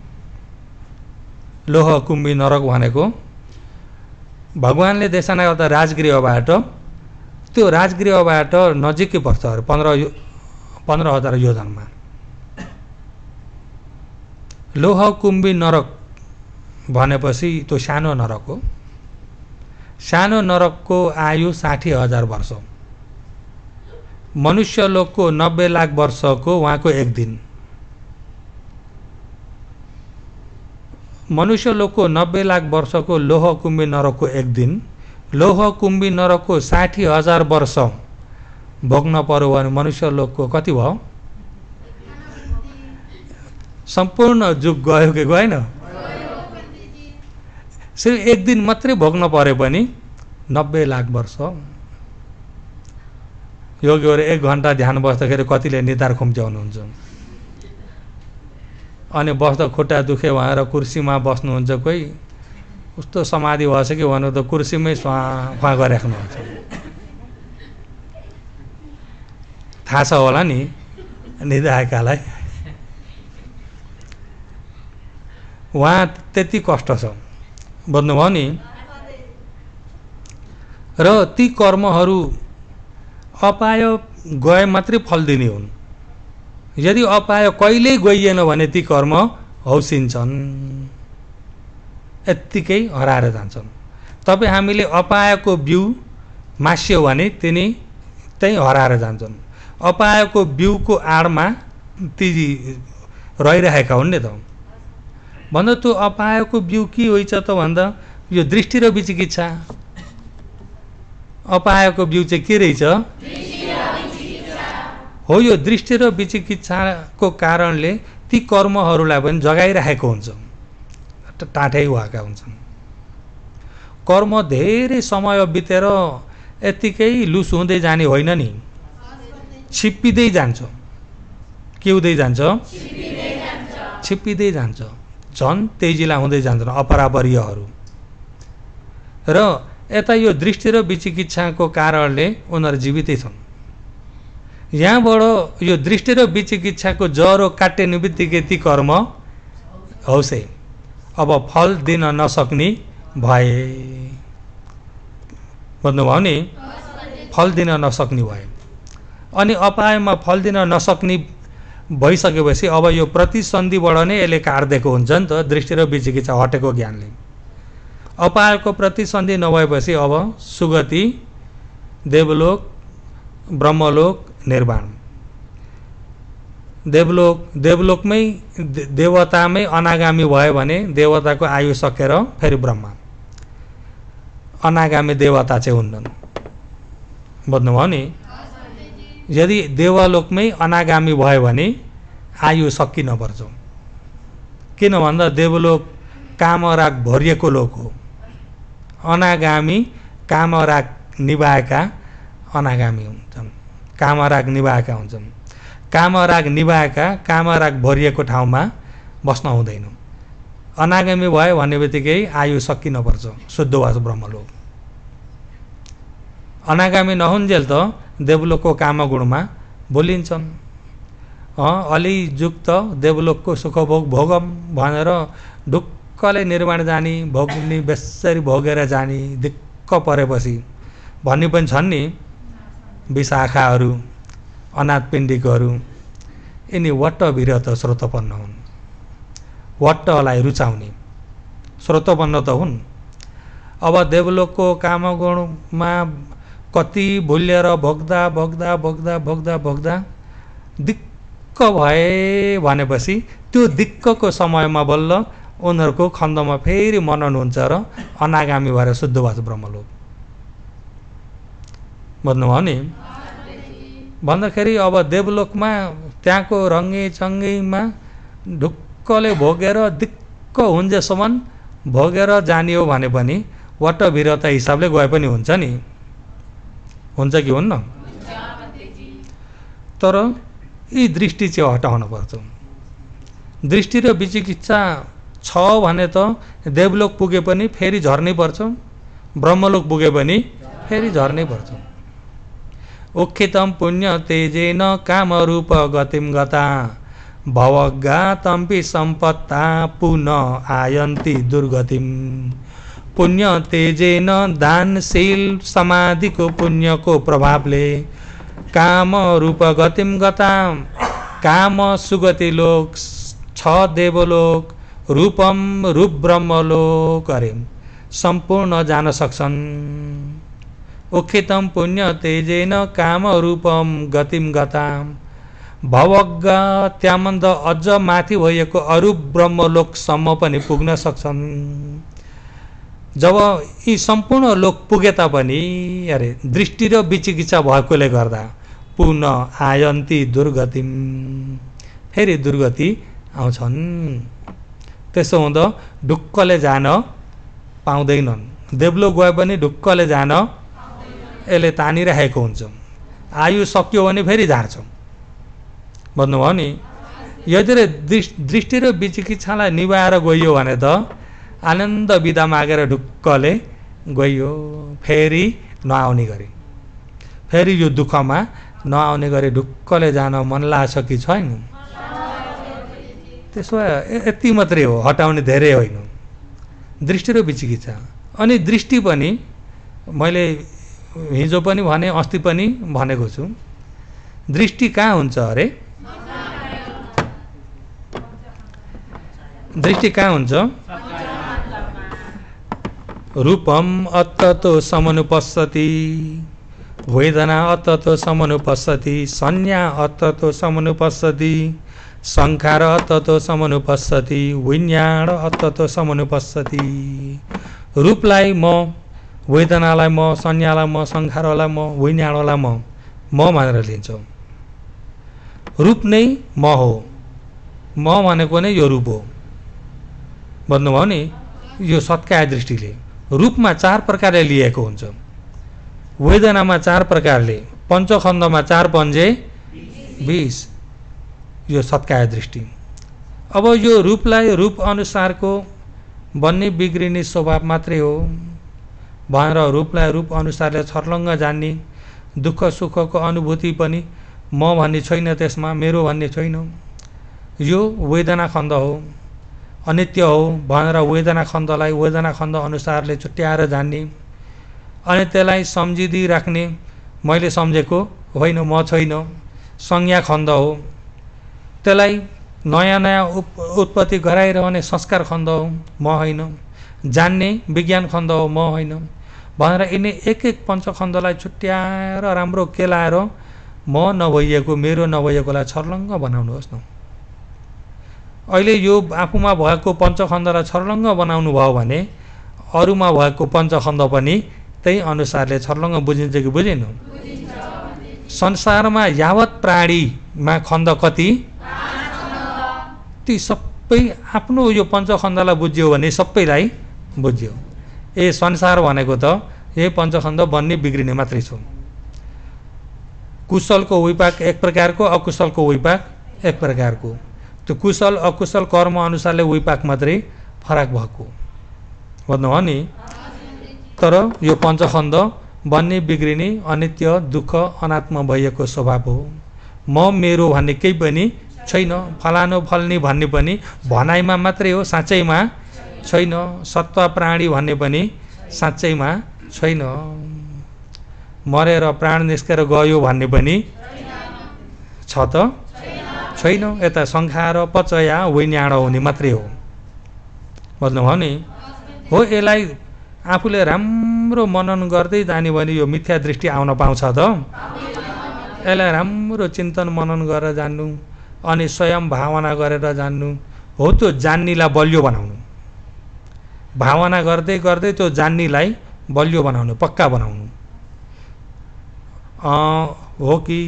लोह कुम्बी नरक भनेको भगवान्ले देशना गर्दा राजगृहबाट त्यो राजगृहबाट नजिकै पर्छ अरे पन्ध्र पन्ध्र हजार योजनमा कुम्बी नरक भनेपछि त्यो सानो नरक हो सानो नरकको आयु साठी हजार वर्ष मनुष्य लोकको नब्बे लाख वर्षको उहाँको एक दिन मनुष्य लोकको नब्बे लाख वर्षको लोहकुम्बी नरकको एक दिन लोह कुम्बी नरकको साठी हजार वर्ष भोग्न पर्यो भने मनुष्य लोकको कति भयो सम्पूर्ण जुग गयो कि गएन सिर्फ एक दिन मात्रै भोग्न पर्यो भने नब्बे लाख वर्ष योग्यहरू एक घन्टा ध्यान बस्दाखेरि कतिले निधार खुम्च्याउनुहुन्छ अनि बस्दा खुट्टा दुखे भएर कुर्सीमा बस्नुहुन्छ कोही उस्तो समाधि भएछ कि भनेर त कुर्सीमै स्वा फा गरिराख्नुहुन्छ थाहा छ होला नि निधाएकालाई उहाँ त्यति कष्ट छ बुझ्नुभयो नि र ती कर्महरू अपाय गए मात्रै फल दिने हुन् यदि अपाय कहिल्यै गइएन भने ती कर्म हौसिन्छन् यत्तिकै हराएर जान्छन् तपाईँ हामीले अपायको बिउ मास्यो भने तिनी त्यहीँ हराएर जान्छन् अपायको बिउको आडमा ती रहिरहेका हुन् नि त भन्दा त्यो अपायको बिउ के होइछ त भन्दा यो दृष्टि र विचिकित्सा अपायको बिउ चाहिँ के रहेछ हो यो दृष्टि र विचिकित्साको कारणले ती कर्महरूलाई पनि जगाइराखेको हुन्छ टाँठै भएका हुन्छन् कर्म धेरै समय बितेर यत्तिकै लुस हुँदै जाने होइन नि छिप्पिँदै जान्छ के हुँदै जान्छ छिप्पिँदै जान्छ झन् तेजिला हुँदै जान्छन् अपराबरीयहरू र यता यो दृष्टि र विचिकित्साको कारणले उनीहरू जीवितै छन् यहाँबाट यो दृष्टि र विचिकित्साको जरो काटिने बित्तिकै ती कर्म हौसे अब फल दिन नसक्ने भए भन्नुभयो नि फल दिन नसक्ने भए अनि अपायमा फल दिन नसक्ने भइसकेपछि अब यो प्रतिसन्धिबाट नै यसले काटिदिएको हुन्छ नि त दृष्टि र विचिकित्सा हटेको ज्ञानले अपायको प्रतिसन्धि नभएपछि अब सुगति देवलोक ब्रह्मलोक निर्वाण देवलोक देवलोकमै देवतामै अनागामी भयो भने देवताको आयु सकेर फेरि ब्रह्म अनागामी देवता चाहिँ हुन्न बुझ्नुभयो नि यदि देवलोकमै अनागामी भयो भने आयु सकिन पर्छ किन भन्दा देवलोक कामराग भरिएको लोक हो अनागामी कामराग निभाएका अनागामी हुन्छन् कामराग निभाएका हुन्छन् कामराग निभाएका कामराग भरिएको ठाउँमा बस्न हुँदैन अनागामी भयो भन्ने बित्तिकै आयु सकिन पर्छ शुद्धवास ब्रह्मलोक अनागामी नहुन्जेल त देवलोकको कामगुणमा बोलिन्छन् अलि युक्त देवलोकको सुखभोग भोगम भनेर ढुक्कले निर्माण जाने भोग्ने बेसरी भोगेर जाने दिक्क परेपछि भन्ने पनि छन् नि विशाखाहरू अनाथपिण्डिकहरू यिनी विरत श्रोतपन्न हुन् वट्टलाई रुचाउने श्रोतपन्न त हुन् अब देवलोकको कामगुणमा कति भुलेर भोग्दा भोग्दा भोग्दा भोग्दा भोग्दा दिक्क भए भनेपछि त्यो दिक्कको समयमा बल्ल उनीहरूको खन्दमा फेरि मनन हुन्छ र अनागामी भएर शुद्ध शुद्धवास ब्रह्मलोक भन्नुभयो नि भन्दाखेरि अब देवलोकमा त्यहाँको रङ्गे चङ्गेमा ढुक्कले भोगेर दिक्क हुन्जेसम्म भोगेर जानियो भने पनि वटभिरता हिसाबले गए पनि हुन्छ नि हुन्छ कि हुन्न तर यी दृष्टि चाहिँ हटाउनु पर्छ दृष्टि र विचिकित्सा छ भने त देवलोक पुगे पनि फेरि झर्नै पर्छ ब्रह्मलोक पुगे पनि फेरि झर्नै पर्छ उखितम पुण्य तेजेन रूप गतिम गता भवगा तम्पी सम्पत्ता पुन आयन्ती दुर्गतिम पुण्य तेजेन दानशील समाधिको पुण्यको प्रभावले काम रूप गतिम गताम काम सुगति लोक छ देवलोक रूपम रूप ब्रह्मलोक अरे सम्पूर्ण जान सक्छन् उखितम पुण्य तेजेन काम रूपम गतिम गताम भवज्ञ त्यामन्द अझ माथि भएको अरू ब्रह्मलोकसम्म पनि पुग्न सक्छन् जब यी सम्पूर्ण लोक पुगे तापनि अरे दृष्टि र विचिकित्सा भएकोले गर्दा पुनः आयन्ती दुर्गति फेरि दुर्गति आउँछन् त्यसो हुँदा ढुक्कले जान पाउँदैनन् देब्लो गए पनि ढुक्कले जान यसले तानिराखेको हुन्छ आयु सक्यो भने फेरि झार्छौँ भन्नुभयो नि यदि दृष्टि र विचिकित्सालाई निभाएर गइयो भने त आनन्द विदा मागेर ढुक्कले गयो फेरि नआउने गरे फेरि यो दुःखमा नआउने गरी ढुक्कले जान मन लाग्छ कि छैन त्यसो यति मात्रै हो हटाउने धेरै होइन दृष्टि र बिचिकित्सा अनि दृष्टि पनि मैले हिजो पनि भने अस्ति पनि भनेको छु दृष्टि कहाँ हुन्छ अरे दृष्टि कहाँ हुन्छ रूपम अततो समनुपस्सति वेदना अततो समनुपस्सति संज्ञा अततो समनुपस्सति संखार अततो समनुपस्सति विज्ञान अततो समनुपस्सति रूपलाई म वेदनालाई म संज्ञालाई म संखारलाई म विज्ञानलाई म म मानेर लिन्छौँ रूप नै म हो म भनेको नै यो रूप हो भन्नुभयो नि यो सत्काय दृष्टिले रूपमा चार प्रकारले लिएको हुन्छ वेदनामा चार प्रकारले पञ्चखण्डमा चार पन्जे बिस यो सत्काय दृष्टि अब यो रूपलाई रूप अनुसारको बन्ने बिग्रिने स्वभाव मात्रै हो भनेर रूपलाई रूप अनुसारले छर्लङ्ग जान्ने दुःख सुखको अनुभूति पनि म भन्ने छैन त्यसमा मेरो भन्ने छैन यो वेदना खण्ड हो अनित्य हो भनेर वेदना खण्डलाई वेदना खण्ड अनुसारले छुट्याएर जान्ने अनि त्यसलाई राख्ने मैले सम्झेको होइन म छैन संज्ञा खण्ड हो त्यसलाई नयाँ नयाँ उप उत्पत्ति गराइरहने संस्कार खण्ड हो म होइन जान्ने विज्ञान खण्ड हो म होइन भनेर यिनै एक एक पञ्चखण्डलाई छुट्याएर राम्रो केलाएर म नभइएको मेरो नभइएकोलाई छर्लङ्ग बनाउनुहोस् न अहिले यो आफूमा भएको पञ्चखण्डलाई छर्लङ्ग बनाउनु भयो भने अरूमा भएको पञ्चखण्ड पनि त्यही अनुसारले छर्लङ्ग बुझिन्छ कि बुझिनु संसारमा यावत प्राणीमा खण्ड कति ती सबै आफ्नो यो पञ्चखण्डलाई बुझ्यो भने सबैलाई बुझ्यो ए संसार भनेको त यही पञ्चखण्ड बन्ने बिग्रिने मात्रै छौँ कुशलको विपाक एक प्रकारको अकुशलको विपाक एक प्रकारको त्यो कुशल अकुशल कर्म अनुसारले विपाक मात्रै फरक भएको भन्नु हो नि तर यो पञ्चखण्ड बन्ने बिग्रिने अनित्य दुःख अनात्म भइएको स्वभाव हो म मेरो भन्ने केही पनि छैन फलानु फल्ने भन्ने पनि भनाइमा मात्रै हो साँच्चैमा छैन सत्व प्राणी भन्ने पनि साँच्चैमा छैन मरेर प्राण निस्केर गयो भन्ने पनि छ त छैन यता शङ्खा र पचया वैन्याडो हुने मात्रै हो बुझ्नुभयो नि हो यसलाई आफूले राम्रो मनन गर्दै जाने भने यो मिथ्या दृष्टि आउन पाउँछ त यसलाई राम्रो चिन्तन मनन गरेर जान्नु अनि स्वयं भावना गरेर जान्नु हो त्यो जान्नीलाई बलियो बनाउनु भावना गर्दै गर्दै त्यो जान्नीलाई बलियो बनाउनु पक्का बनाउनु हो कि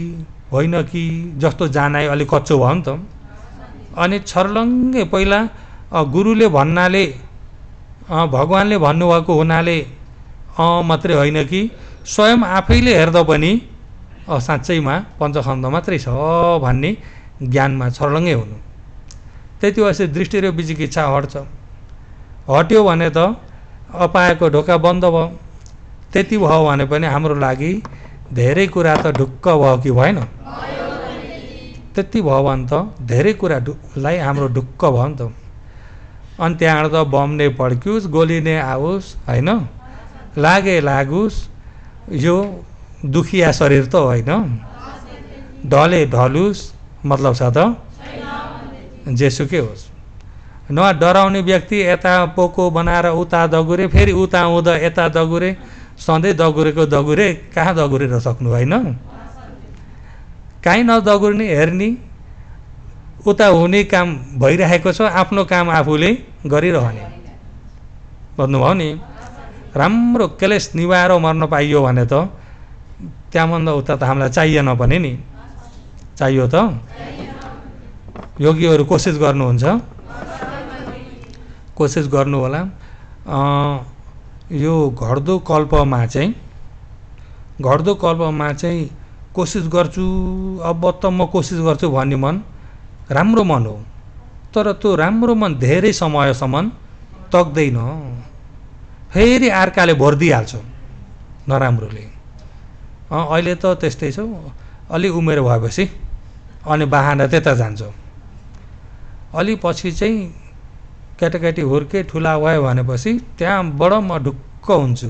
होइन कि जस्तो जानाइ अलिक कच्चो भयो नि त अनि छर्लङ्गे पहिला गुरुले भन्नाले भगवान्ले भन्नुभएको हुनाले अँ मात्रै होइन कि स्वयं आफैले हेर्दा पनि साँच्चैमा पञ्चखण्ड मात्रै छ भन्ने ज्ञानमा छर्लङ्गै हुनु त्यति भएपछि दृष्टि र विचिकित्सा हट्छ हट्यो भने त अपायको ढोका बन्द भयो त्यति भयो भने पनि हाम्रो लागि धेरै कुरा त ढुक्क भयो कि भएन त्यति भयो भने त धेरै कुरा ढुलाई हाम्रो ढुक्क भयो नि त अनि त्यहाँबाट त बम नै पड्क्योस् गोली नै आओस् होइन लागे लागोस् यो दुखिया शरीर त होइन ढले ढलुस् मतलब छ त जेसुकै होस् न डराउने व्यक्ति यता पोको बनाएर उता दगुरे फेरि उता हुँदा यता दगुरे सधैँ दगुरेको दगुरे कहाँ दगुरेर सक्नु होइन काहीँ नदगुर्ने हेर्ने उता हुने काम भइरहेको छ आफ्नो काम आफूले गरिरहने भन्नुभयो नि राम्रो क्लेस निभाएर मर्न पाइयो भने त त्यहाँभन्दा उता त हामीलाई चाहिएन भने नि चाहियो त योगीहरू कोसिस गर्नुहुन्छ कोसिस गर्नु होला यो घट्दो कल्पमा चाहिँ घट्दो कल्पमा चाहिँ कोसिस गर्छु अब त म कोसिस गर्छु भन्ने मन राम्रो मन हो तर त्यो राम्रो मन धेरै समयसम्म तक्दैन फेरि अर्काले भरिदिइहाल्छ नराम्रोले अहिले त त्यस्तै छ अलि उमेर भएपछि अनि बाहना त्यता जान्छ अलि पछि चाहिँ केटाकेटी हुर्के ठुला भयो भनेपछि त्यहाँबाट म ढुक्क हुन्छु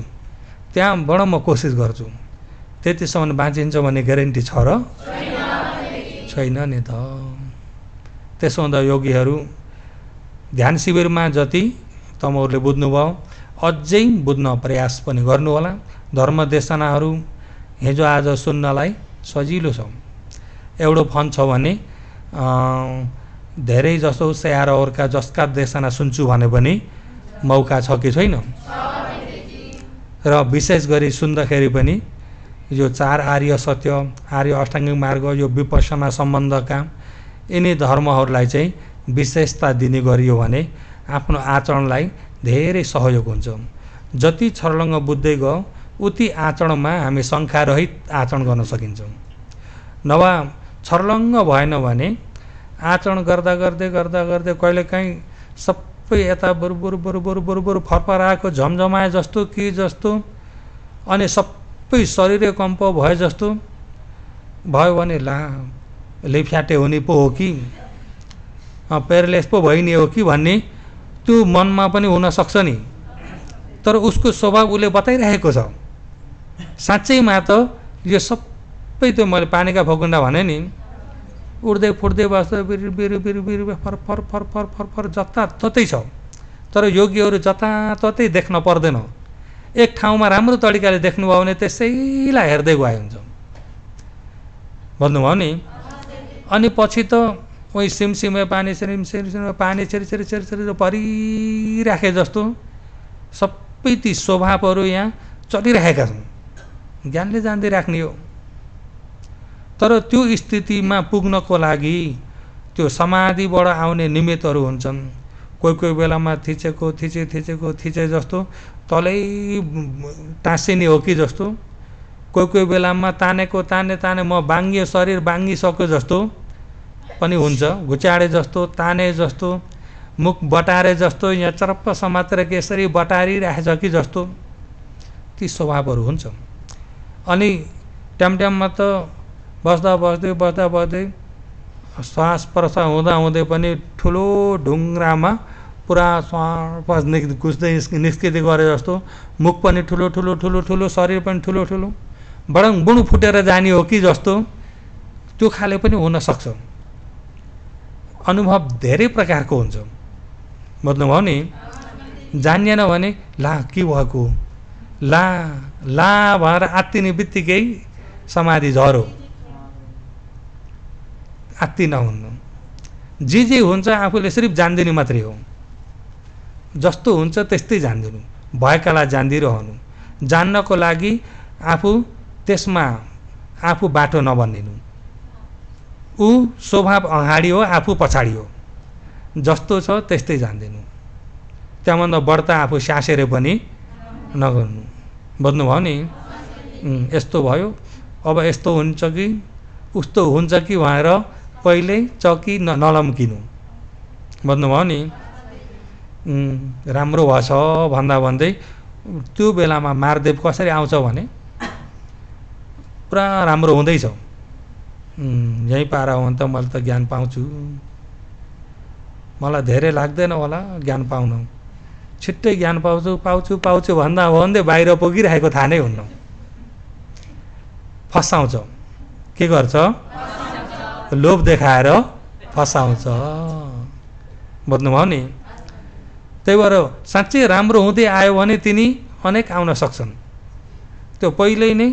त्यहाँबाट म कोसिस गर्छु त्यतिसम्म बाँचिन्छ भन्ने ग्यारेन्टी छ र छैन नि त त्यसो हुँदा योगीहरू ध्यान शिविरमा जति तपाईँहरूले बुझ्नुभयो अझै बुझ्न प्रयास पनि गर्नुहोला धर्मदेशनाहरू हिजो आज सुन्नलाई सजिलो छ एउटा फन्ड छ भने धेरै जसो स्याहारहरूका जसका देशना सुन्छु भने पनि मौका छ कि छैन र विशेष गरी सुन्दाखेरि पनि यो चार आर्य सत्य आर्य अष्टाङ्गिक मार्ग यो विपसना सम्बन्धका यिनी धर्महरूलाई चाहिँ विशेषता दिने गरियो भने आफ्नो आचरणलाई धेरै सहयोग हुन्छ जति छर्लङ्ग बुझ्दै गयो उति आचरणमा हामी शङ्खारहित आचरण गर्न सकिन्छौँ नभए छर्लङ्ग भएन भने आचरण गर्दा गर्दै गर्दा गर्दै कहिलेकाहीँ सबै यता बरु बरु बरु बरु बुरुबुरु फरफराएको झमझमाए जस्तो कि जस्तो अनि सबै शरीरै कम्प भए जस्तो भयो भने ला लिफ्याटे हुने पो हो कि प्यारालाइस पो भइने हो कि भन्ने त्यो मनमा पनि हुनसक्छ नि तर उसको स्वभाव उसले बताइरहेको छ साँच्चैमा त यो सबै त्यो मैले पानीका फकुन्डा भने नि उड्दै फुट्दै बस्दै बिर बिर बिर बिर फर फर फर फर फर फर जताततै छ तर योगीहरू जताततै देख्न पर्दैन एक ठाउँमा राम्रो तरिकाले देख्नुभयो भने त्यसैलाई हेर्दै गए हुन्छ भन्नुभयो नि अनि पछि त उही सिमसिमे पानी सिम सिम पानी छिरी छिरी छिरी छिरी परिराखे जस्तो सबै ती स्वभावहरू यहाँ चलिरहेका छन् ज्ञानले जान्दै राख्ने हो तर त्यो स्थितिमा पुग्नको लागि त्यो समाधिबाट आउने निमित्तहरू हुन्छन् कोही कोही बेलामा थिचेको थिचे थिचेको थिचे जस्तो तलै टाँसिने हो कि जस्तो कोही कोही बेलामा तानेको ताने ताने म बाङ्गियो शरीर बाङ्गिसक्यो जस्तो पनि हुन्छ घुच्याडे जस्तो ताने जस्तो मुख बटारे जस्तो यहाँ चरप्प समातेर के यसरी बटारिरहेछ कि जस्तो ती स्वभावहरू हुन्छ अनि ट्याममा त बस्दा बस्दै बस्दा बस्दै श्वास प्रश्वास हुँदा हुँदै पनि ठुलो ढुङ्ग्रामा पुरा स्वास घुस्दै निस्किँदै गरे जस्तो मुख पनि ठुलो ठुलो ठुलो ठुलो शरीर पनि ठुलो ठुलो बडङ बुढु फुटेर जाने हो कि जस्तो त्यो खाले पनि हुनसक्छ अनुभव धेरै प्रकारको हुन्छ बुझ्नुभयो नि जानिएन भने ला के भएको ला ला भनेर आत्तिने बित्तिकै समाधि झर हो आत्ति नहुनु जे जे हुन्छ आफूले सिर्फ जान्दिनु मात्रै हो जस्तो हुन्छ त्यस्तै जान्दिनु भएकालाई जान्दिरहनु जान्नको लागि आफू त्यसमा आफू बाटो नबनिनु ऊ स्वभाव अगाडि हो आफू पछाडि हो जस्तो छ त्यस्तै जान्दिनु त्यहाँभन्दा बढ्ता आफू स्यासेर पनि नगर्नु बुझ्नुभयो नि यस्तो भयो अब यस्तो हुन्छ कि उस्तो हुन्छ कि भनेर पहिल्यै चकी न नलम्किनु भन्नुभयो नि राम्रो भएछ भन्दा भन्दै त्यो बेलामा मारदेव कसरी आउँछ भने पुरा राम्रो हुँदैछ यहीँ पारा हो भने त मैले त ज्ञान पाउँछु मलाई धेरै लाग्दैन होला ज्ञान पाउनु छिट्टै ज्ञान पाउँछु पाउँछु पाउँछु भन्दा भन्दै बाहिर पुगिरहेको थाहा नै हुन्न फसाउँछ के गर्छ लोभ देखाएर फसाउँछ बुझ्नुभयो नि त्यही भएर साँच्चै राम्रो हुँदै आयो भने तिनी अनेक आउन सक्छन् त्यो पहिल्यै नै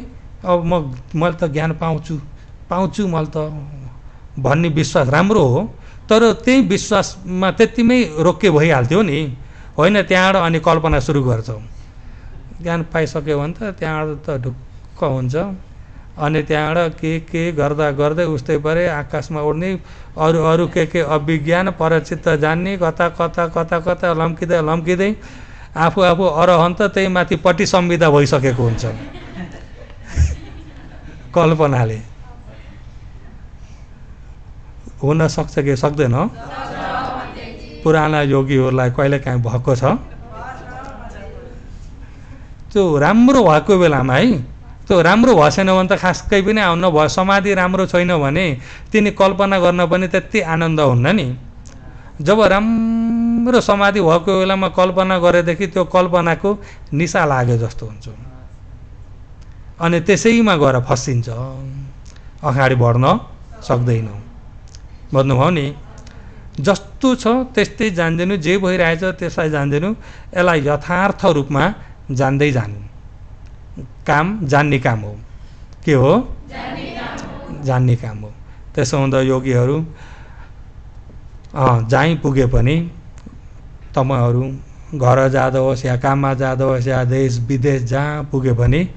अब म मैले त ज्ञान पाउँछु पाउँछु मैले त भन्ने विश्वास राम्रो हो तर त्यही विश्वासमा त्यतिमै रोके भइहाल्थ्यो नि होइन त्यहाँबाट अनि कल्पना सुरु गर्छौँ ज्ञान पाइसक्यो भने त त्यहाँबाट त ढुक्क हुन्छ अनि त्यहाँबाट के के गर्दा गर्दै उस्तै परे आकाशमा उड्ने अरू अरू के के अभिज्ञान परचित्त जान्ने कता कता कता कता लम्किँदै लम्किँदै आफू आफू अरहन्त त्यही माथिपट्टि संविधा भइसकेको हुन्छ कल्पनाले हुन सक्छ कि सक्दैन पुराना योगीहरूलाई कहिलेकाहीँ भएको छ त्यो राम्रो भएको बेलामा है त्यो राम्रो भएन भने त खासकै पनि आउन भयो समाधि राम्रो छैन भने तिनी कल्पना गर्न पनि त्यति आनन्द हुन्न नि जब राम्रो समाधि भएको बेलामा कल्पना गरेदेखि त्यो कल्पनाको निशा लाग्यो जस्तो हुन्छ अनि त्यसैमा गएर फसिन्छ अगाडि बढ्न सक्दैनौँ भन्नुभयो नि जस्तो छ त्यस्तै जान्दैनौँ जे भइरहेछ त्यसलाई जान्दैनौँ यसलाई यथार्थ रूपमा जान्दै जानु काम जान्ने काम हो के हो जान्ने काम हो त्यसो हुँदा योगीहरू जहीँ पुगे पनि तपाईँहरू घर जाँदा होस् या काममा जाँदा होस् या देश विदेश जहाँ पुगे पनि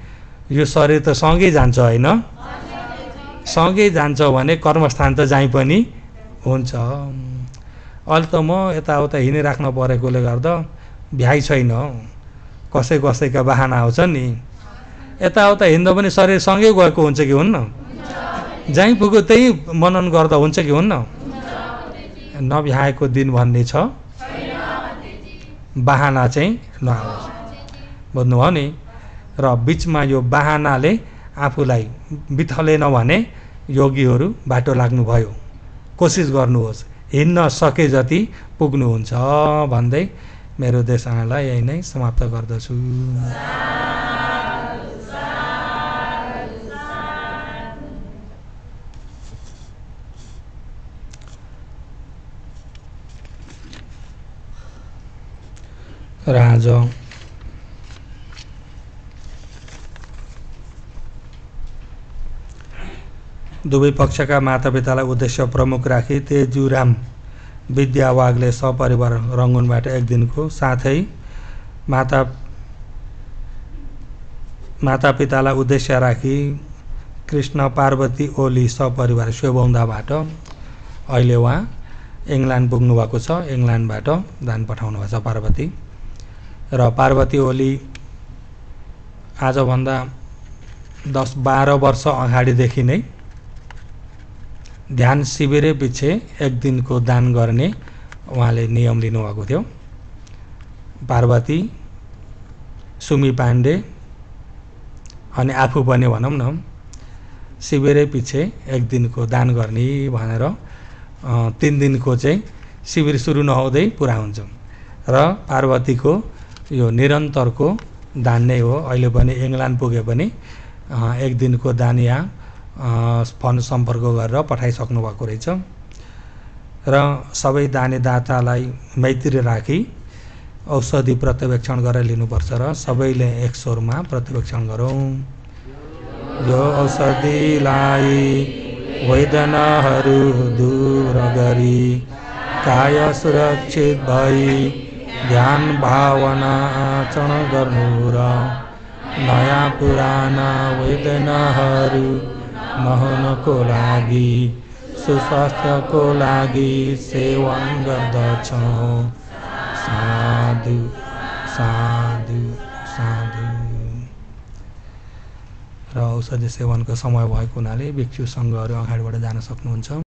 यो शरीर त सँगै जान्छ होइन सँगै जान्छ भने कर्मस्थान त जहीँ पनि हुन्छ अहिले त म यताउता हिँडिराख्नु परेकोले गर्दा भ्याइ छैन कसै कसैका बाहना आउँछ नि यताउता हिँड्दा पनि शरीर सँगै गएको हुन्छ कि हुन्न जहीँ पुग्यो त्यही मनन गर्दा हुन्छ कि हुन्न नभ्याएको दिन भन्ने छ बाहना चाहिँ नआओस् बुझ्नुभयो नि र बिचमा यो बाहनाले आफूलाई बिथलेन भने योगीहरू बाटो लाग्नुभयो कोसिस गर्नुहोस् हिँड्न सके जति पुग्नुहुन्छ भन्दै मेरो देशलाई यही नै समाप्त गर्दछु र दुवै पक्षका मातापितालाई उद्देश्य प्रमुख राखी तेजुराम विद्यावागले सपरिवार रङ्गुनबाट एक दिनको साथै माता मातापितालाई उद्देश्य राखी कृष्ण पार्वती ओली सपरिवार सेबौँदाबाट अहिले उहाँ इङ्ल्यान्ड पुग्नुभएको छ इङ्ल्यान्डबाट धान पठाउनु भएको छ पार्वती र पार्वती ओली आजभन्दा दस बाह्र वर्ष अगाडिदेखि नै ध्यान शिविरै पछि एक दिनको दान गर्ने उहाँले नियम लिनुभएको थियो पार्वती सुमी पाण्डे अनि आफू पनि भनौँ न शिविरै पछि एक दिनको दान गर्ने भनेर तिन दिनको चाहिँ शिविर सुरु नहुँदै पुरा हुन्छ र पार्वतीको यो निरन्तरको दान नै हो अहिले पनि इङ्ल्यान्ड पुगे पनि एक दिनको दान यहाँ फन्ड सम्पर्क गरेर पठाइसक्नु भएको रहेछ र सबै दाने दातालाई मैत्री राखी औषधि प्रत्यवेक्षण गरेर लिनुपर्छ र सबैले एक स्वरमा प्रत्यवेक्षण गरौँ यो औषधिलाई वेदनाहरू दूर गरी काय सुरक्षित भई ध्यान भावना आचरण गर्नु र नयाँ पुराना वेदनाहरू महनको लागि सुस्वास्थ्यको लागि सेवन गर्दछौँ साधु साधु साधु र औषधि सेवनको समय भएको हुनाले भिक्षु सङ्घहरू अगाडिबाट जान सक्नुहुन्छ